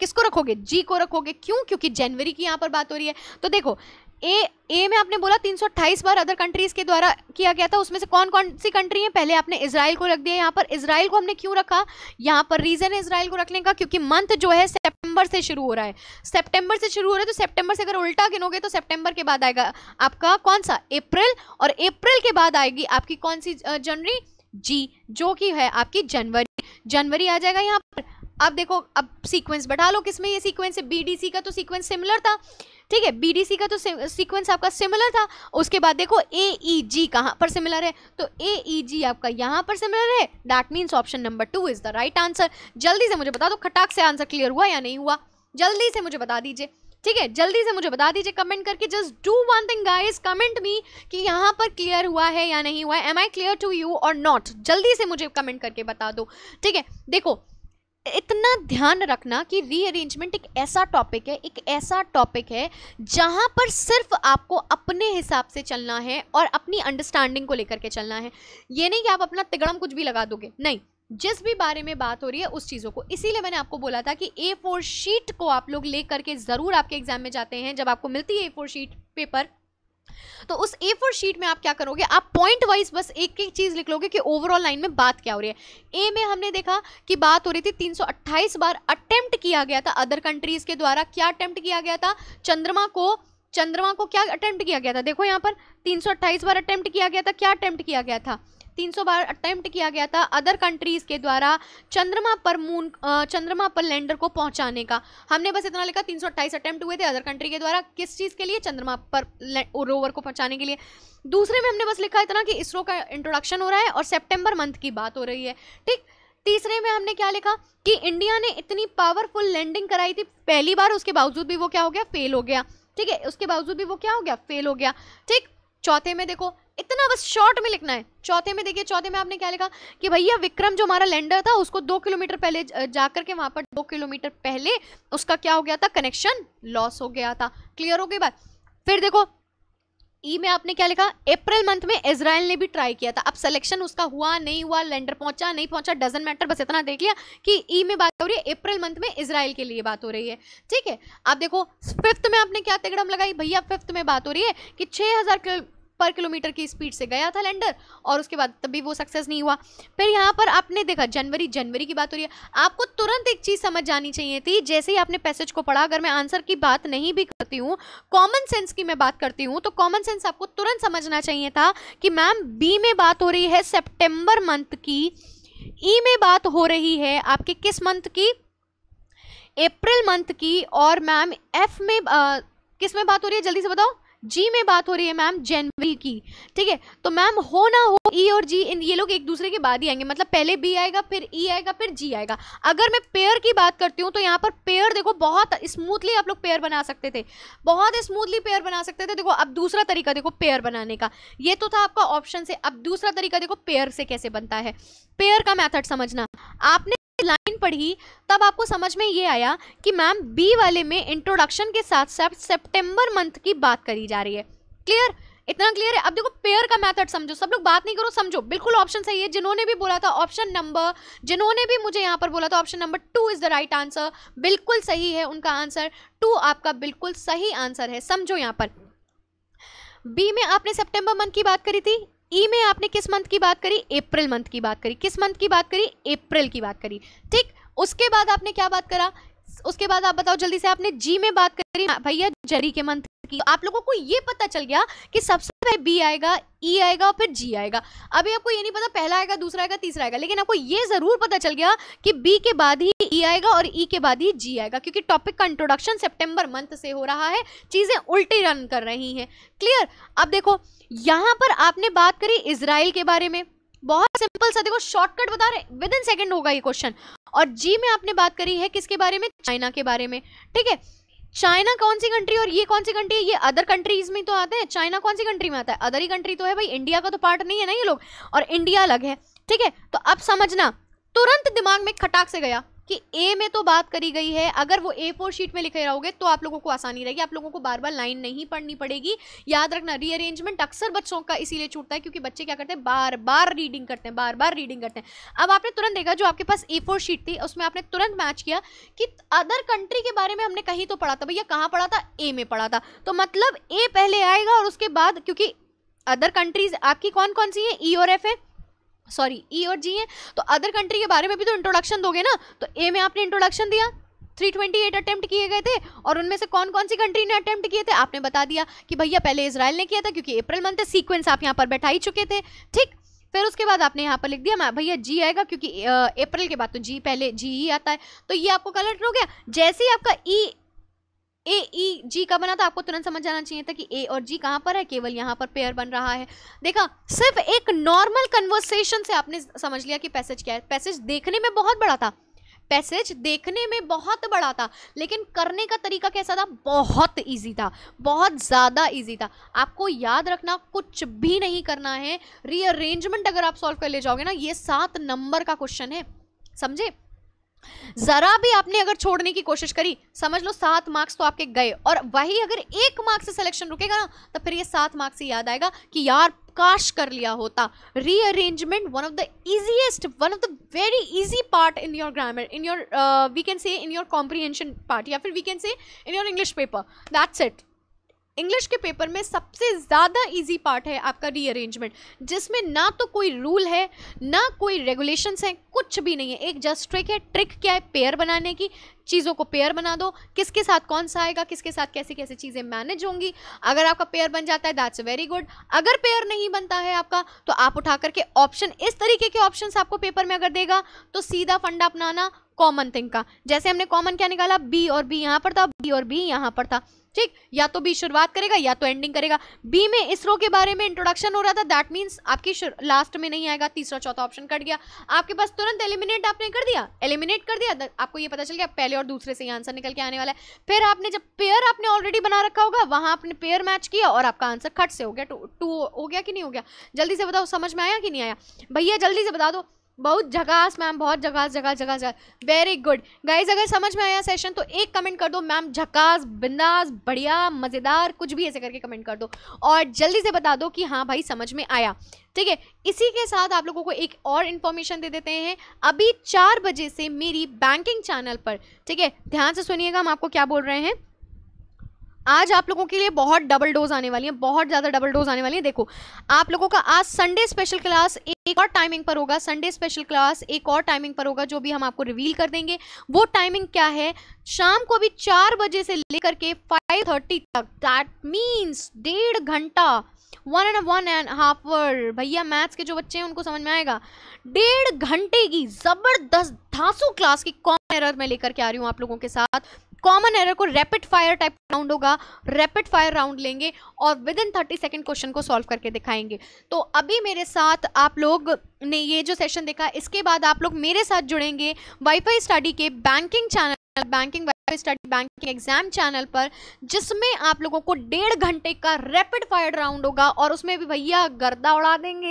किसको रखोगे जी को रखोगे क्यों क्योंकि जनवरी की यहाँ पर बात हो रही है तो देखो ए ए में आपने बोला 328 बार अदर कंट्रीज के द्वारा किया गया था उसमें से कौन कौन सी कंट्री है पहले आपने इसराइल को रख दिया यहाँ पर इसराइल को हमने क्यों रखा यहाँ पर रीजन है इसराइल को रखने का क्योंकि मंथ जो है सेप्टेम्बर से शुरू हो रहा है सेप्टेम्बर से शुरू हो रहा है तो सेप्टेम्बर से अगर उल्टा गिनोगे तो सेप्टेम्बर के बाद आएगा आपका कौन सा अप्रैल और अप्रैल के बाद आएगी आपकी कौन सी जनवरी जी जो कि है आपकी जनवरी जनवरी आ जाएगा यहाँ पर अब देखो अब सीक्वेंस बैठा लो किसमें ये सीक्वेंस है बीडीसी का तो सीक्वेंस सिमिलर था ठीक है बीडीसी का तो सीक्वेंस आपका सिमिलर था उसके बाद देखो ए ई जी कहाँ पर सिमिलर है तो ए ई जी आपका यहाँ पर सिमिलर है that means option number two is the right answer जल्दी से मुझे बता दो खटाक से आंसर क्लियर हुआ या नहीं हुआ जल्दी से मुझे बता दीजिए ठीक है जल्दी से मुझे बता दीजिए कमेंट करके just do one thing guys comment me कि यहाँ पर क्लियर हुआ है या नहीं हुआ है am I clear to you और नॉट जल्दी से मुझे कमेंट करके बता दो ठीक है देखो इतना ध्यान रखना कि रीअरेंजमेंट एक ऐसा टॉपिक है एक ऐसा टॉपिक है जहाँ पर सिर्फ आपको अपने हिसाब से चलना है और अपनी अंडरस्टैंडिंग को लेकर के चलना है ये नहीं कि आप अपना तिगड़म कुछ भी लगा दोगे नहीं जिस भी बारे में बात हो रही है उस चीज़ों को इसीलिए मैंने आपको बोला था कि ए फोर शीट को आप लोग ले करके ज़रूर आपके एग्जाम में जाते हैं जब आपको मिलती है ए फोर शीट पेपर तो उस ए फोर शीट में आप क्या करोगे आप पॉइंट वाइज बस एक एक चीज़ लिख लोगे कि ओवरऑल लाइन में बात क्या हो रही है ए में हमने देखा कि बात हो रही थी 328 बार अटेम्प्ट किया गया था अदर कंट्रीज़ के द्वारा क्या अटेम्प्ट किया गया था चंद्रमा को चंद्रमा को क्या अटेम्प्ट किया गया था देखो यहाँ पर 328 बार अटेम्प्ट किया गया था क्या अटेम्प्ट किया गया था सौ बार अटैम्प्ट किया गया था अदर कंट्रीज़ के द्वारा चंद्रमा पर मून चंद्रमा पर लैंडर को पहुंचाने का हमने बस इतना लिखा तीन अटैम्प्ट हुए थे अदर कंट्री के द्वारा किस चीज़ के लिए चंद्रमा पर रोवर को पहुँचाने के लिए दूसरे में हमने बस लिखा इतना कि इसरो का इंट्रोडक्शन हो रहा है और सेप्टेम्बर मंथ की बात हो रही है ठीक तीसरे में हमने क्या लिखा कि इंडिया ने इतनी पावरफुल लैंडिंग कराई थी पहली बार उसके बावजूद भी वो क्या हो गया फेल हो गया ठीक है उसके बावजूद भी वो क्या हो गया फेल हो गया ठीक चौथे में देखो इतना बस शॉर्ट में लिखना है चौथे में देखिए चौथे में आपने क्या लिखा कि भैया विक्रम जो हमारा लैंडर था उसको दो किलोमीटर पहले जाकर के वहां पर दो किलोमीटर पहले उसका क्या हो गया था कनेक्शन लॉस हो गया था क्लियर हो गई बात फिर देखो ई e में आपने क्या लिखा अप्रैल मंथ में इसराइल ने भी ट्राई किया था अब सिलेक्शन उसका हुआ नहीं हुआ लैंडर पहुंचा नहीं पहुंचा डजन मैटर बस इतना देख लिया कि ई e में बात हो रही है अप्रैल मंथ में इसराइल के लिए बात हो रही है ठीक है आप देखो फिफ्थ में आपने क्या तिगड़म लगाई भैया फिफ्थ में बात हो रही है कि 6000 पर किलोमीटर की स्पीड से गया था लैंडर और उसके बाद तभी वो सक्सेस नहीं हुआ फिर यहाँ पर आपने देखा जनवरी जनवरी की बात हो रही है आपको तुरंत एक चीज़ समझ जानी चाहिए थी जैसे ही आपने पैसेज को पढ़ा अगर मैं आंसर की बात नहीं भी करती हूँ कॉमन सेंस की मैं बात करती हूँ तो कॉमन सेंस आपको तुरंत समझना चाहिए था कि मैम बी में बात हो रही है सेप्टेम्बर मंथ की ई e में बात हो रही है आपके किस मंथ की अप्रैल मंथ की और मैम एफ में आ, किस में बात हो रही है जल्दी से बताओ जी में बात हो रही है मैम जनवरी की ठीक है तो मैम हो ना हो ई e और जी इन ये लोग एक दूसरे के बाद ही आएंगे मतलब पहले बी आएगा फिर ई e आएगा फिर जी आएगा अगर मैं पेयर की बात करती हूँ तो यहाँ पर पेयर देखो बहुत स्मूथली आप लोग पेयर बना सकते थे बहुत स्मूथली पेयर बना सकते थे देखो अब दूसरा तरीका देखो पेयर बनाने का ये तो था आपका ऑप्शन से अब दूसरा तरीका देखो पेयर से कैसे बनता है पेयर का मैथड समझना आपने लाइन पढ़ी तब आपको समझ में ये आया कि मैम बी वाले में इंट्रोडक्शन के साथ साथ सेप्टेम्बर मंथ की बात करी जा रही है क्लियर इतना क्लियर है अब देखो पेयर का मेथड समझो सब लोग बात नहीं करो समझो बिल्कुल ऑप्शन सही है जिन्होंने भी बोला था ऑप्शन नंबर जिन्होंने भी मुझे यहाँ पर बोला था option number two is the right answer बिल्कुल सही है उनका आंसर टू आपका बिल्कुल सही आंसर है समझो यहाँ पर बी में आपने सितंबर मंथ की बात करी थी ई में आपने किस मंथ की बात करी अप्रैल मंथ की बात करी किस मंथ की बात करी अप्रैल की बात करी ठीक उसके बाद आपने क्या बात करा उसके बाद आप बताओ जल्दी से आपने जी में बात करी हाँ, भैया जरी के मंथ की आप लोगों को ये पता चल गया कि सबसे पहले बी आएगा ई e आएगा और फिर जी आएगा अभी आपको ये नहीं पता पहला आएगा दूसरा आएगा तीसरा आएगा लेकिन आपको ये जरूर पता चल गया कि बी के बाद ही ई e आएगा और ई e के बाद ही जी आएगा क्योंकि टॉपिक का इंट्रोडक्शन सेप्टेम्बर मंथ से हो रहा है चीजें उल्टी रन कर रही हैं क्लियर अब देखो यहाँ पर आपने बात करी इसराइल के बारे में बहुत सिंपल सा देखो शॉर्टकट बता रहे विद इन सेकेंड होगा ये क्वेश्चन और जी में आपने बात करी है किसके बारे में चाइना के बारे में ठीक है चाइना कौन सी कंट्री और ये कौन सी कंट्री है ये अदर कंट्रीज में तो आते हैं चाइना कौन सी कंट्री में आता है अदर ही कंट्री तो है भाई इंडिया का तो पार्ट नहीं है ना ये लोग और इंडिया अलग है ठीक है तो अब समझना तुरंत दिमाग में खटाक से गया कि ए में तो बात करी गई है अगर वो ए फोर शीट में लिखे रहोगे तो आप लोगों को आसानी रहेगी आप लोगों को बार बार लाइन नहीं पढ़नी पड़ेगी याद रखना रीअरेंजमेंट अक्सर बच्चों का इसीलिए छूटता है क्योंकि बच्चे क्या करते हैं बार बार रीडिंग करते हैं बार बार रीडिंग करते हैं अब आपने तुरंत देखा जो आपके पास ए फोर शीट थी उसमें आपने तुरंत मैच किया कि अदर कंट्री के बारे में हमने कहीं तो पढ़ा था भैया कहाँ पढ़ा था ए में पढ़ा था तो मतलब ए पहले आएगा और उसके बाद क्योंकि अदर कंट्रीज आपकी कौन कौन सी है ई e और एफ है सॉरी ई e और जी हैं तो अदर कंट्री के बारे में भी तो इंट्रोडक्शन दोगे ना तो ए में आपने इंट्रोडक्शन दिया 328 अटेम्प्ट किए गए थे और उनमें से कौन कौन सी कंट्री ने अटेम्प्ट किए थे आपने बता दिया कि भैया पहले इसराइल ने किया था क्योंकि अप्रैल मंथ है सीक्वेंस आप यहाँ पर बैठा ही चुके थे ठीक फिर उसके बाद आपने यहाँ पर लिख दिया भैया जी आएगा क्योंकि अप्रैल के बाद तो जी पहले जी ही आता है तो ये आपको कलर हो गया जैसे ही आपका ई e ए ई जी का बना था तो आपको तुरंत समझ जाना चाहिए था कि ए और जी कहाँ पर है केवल यहाँ पर पेयर बन रहा है देखा सिर्फ एक नॉर्मल कन्वर्सेशन से आपने समझ लिया कि पैसेज क्या है पैसेज देखने में बहुत बड़ा था पैसेज देखने में बहुत बड़ा था लेकिन करने का तरीका कैसा था बहुत इजी था बहुत ज़्यादा इजी था आपको याद रखना कुछ भी नहीं करना है रीअरेंजमेंट अगर आप सॉल्व कर ले जाओगे ना ये सात नंबर का क्वेश्चन है समझे जरा भी आपने अगर छोड़ने की कोशिश करी समझ लो सात मार्क्स तो आपके गए और वही अगर एक मार्क्स से सिलेक्शन रुकेगा ना तो फिर ये सात मार्क्स से याद आएगा कि यार काश कर लिया होता rearrangement one of the easiest one of the very easy part in your grammar in your we can say in your comprehension part या फिर we can say in your English paper that's it English के paper में सबसे ज़्यादा easy part है आपका rearrangement जिसमें ना तो कोई रूल है ना कोई रेगुलेशंस हैं कुछ भी नहीं है एक जस्ट ट्रिक है ट्रिक क्या है पेयर बनाने की चीज़ों को पेयर बना दो किसके साथ कौन सा आएगा किसके साथ कैसी कैसी चीज़ें मैनेज होंगी अगर आपका पेयर बन जाता है दैट्स वेरी गुड अगर पेयर नहीं बनता है आपका तो आप उठा करके ऑप्शन इस तरीके के ऑप्शन आपको पेपर में अगर देगा तो सीधा फंडा अपनाना कॉमन थिंग का जैसे हमने कॉमन क्या निकाला बी और बी यहाँ पर था बी और बी यहाँ पर था ठीक या तो बी शुरुआत करेगा या तो एंडिंग करेगा बी में इसरो के बारे में इंट्रोडक्शन हो रहा था दैट मीन्स आपकी लास्ट में नहीं आएगा तीसरा चौथा ऑप्शन कट गया आपके पास तुरंत एलिमिनेट आपने कर दिया एलिमिनेट कर दिया आपको ये पता चल गया पहले और दूसरे से ही आंसर निकल के आने वाला है फिर आपने जब पेयर आपने ऑलरेडी बना रखा होगा वहां आपने पेयर मैच किया और आपका आंसर खट से हो गया टू हो गया कि नहीं हो गया जल्दी से बताओ समझ में आया कि नहीं आया भैया जल्दी से बता दो बहुत झकास मैम बहुत झकास झकास झकास वेरी गुड गाइज अगर समझ में आया सेशन तो एक कमेंट कर दो मैम झकास बिंदास बढ़िया मज़ेदार कुछ भी ऐसे करके कमेंट कर दो और जल्दी से बता दो कि हाँ भाई समझ में आया ठीक है इसी के साथ आप लोगों को एक और इन्फॉर्मेशन दे देते हैं अभी चार बजे से मेरी बैंकिंग चैनल पर ठीक है ध्यान से सुनिएगा हम आपको क्या बोल रहे हैं आज आप लोगों के लिए बहुत डबल डोज आने वाली है बहुत ज़्यादा डबल डोज आने वाली है देखो आप लोगों का आज संडे स्पेशल क्लास एक और टाइमिंग पर होगा संडे स्पेशल क्लास एक और टाइमिंग पर होगा जो भी हम आपको रिवील कर देंगे वो टाइमिंग क्या है शाम को भी चार बजे से लेकर के फाइव थर्टी तक दैट मीन्स डेढ़ घंटा one and one and half hour भैया मैथ्स के जो बच्चे हैं उनको समझ में आएगा डेढ़ घंटे की ज़बरदस्त धांसू क्लास की कॉम एरर में लेकर के आ रही हूँ आप लोगों के साथ कॉमन एरर को रैपिड फायर टाइप राउंड होगा रैपिड फायर राउंड लेंगे और within thirty second question को सॉल्व करके दिखाएंगे तो अभी मेरे साथ आप लोग ने ये जो सेशन देखा इसके बाद आप लोग मेरे साथ जुड़ेंगे वाईफाई स्टडी के banking channel banking study banking exam channel पर जिसमें आप लोगों को डेढ़ घंटे का रैपिड फायर राउंड होगा और उसमें भी भैया गर्दा उड़ा देंगे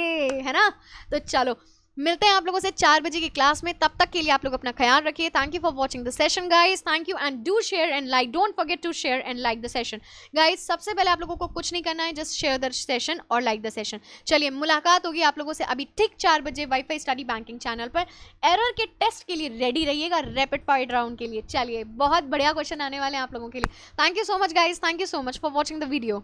है ना तो चलो मिलते हैं आप लोगों से चार बजे की क्लास में तब तक के लिए आप लोग अपना ख्याल रखिए thank you for watching the session guys thank you and do share and like don't forget to share and like the session guys सबसे पहले आप लोगों को कुछ नहीं करना है जस्ट शेयर द सेशन और लाइक द सेशन चलिए मुलाकात होगी आप लोगों से अभी ठीक चार बजे वाईफाई स्टडी बैंकिंग चैनल पर एरर के टेस्ट के लिए रेडी रहिएगा रैपिड पॉइंट राउंड के लिए चलिए बहुत बढ़िया क्वेश्चन आने वाले हैं आप लोगों के लिए thank you so much guys thank you so much for watching the video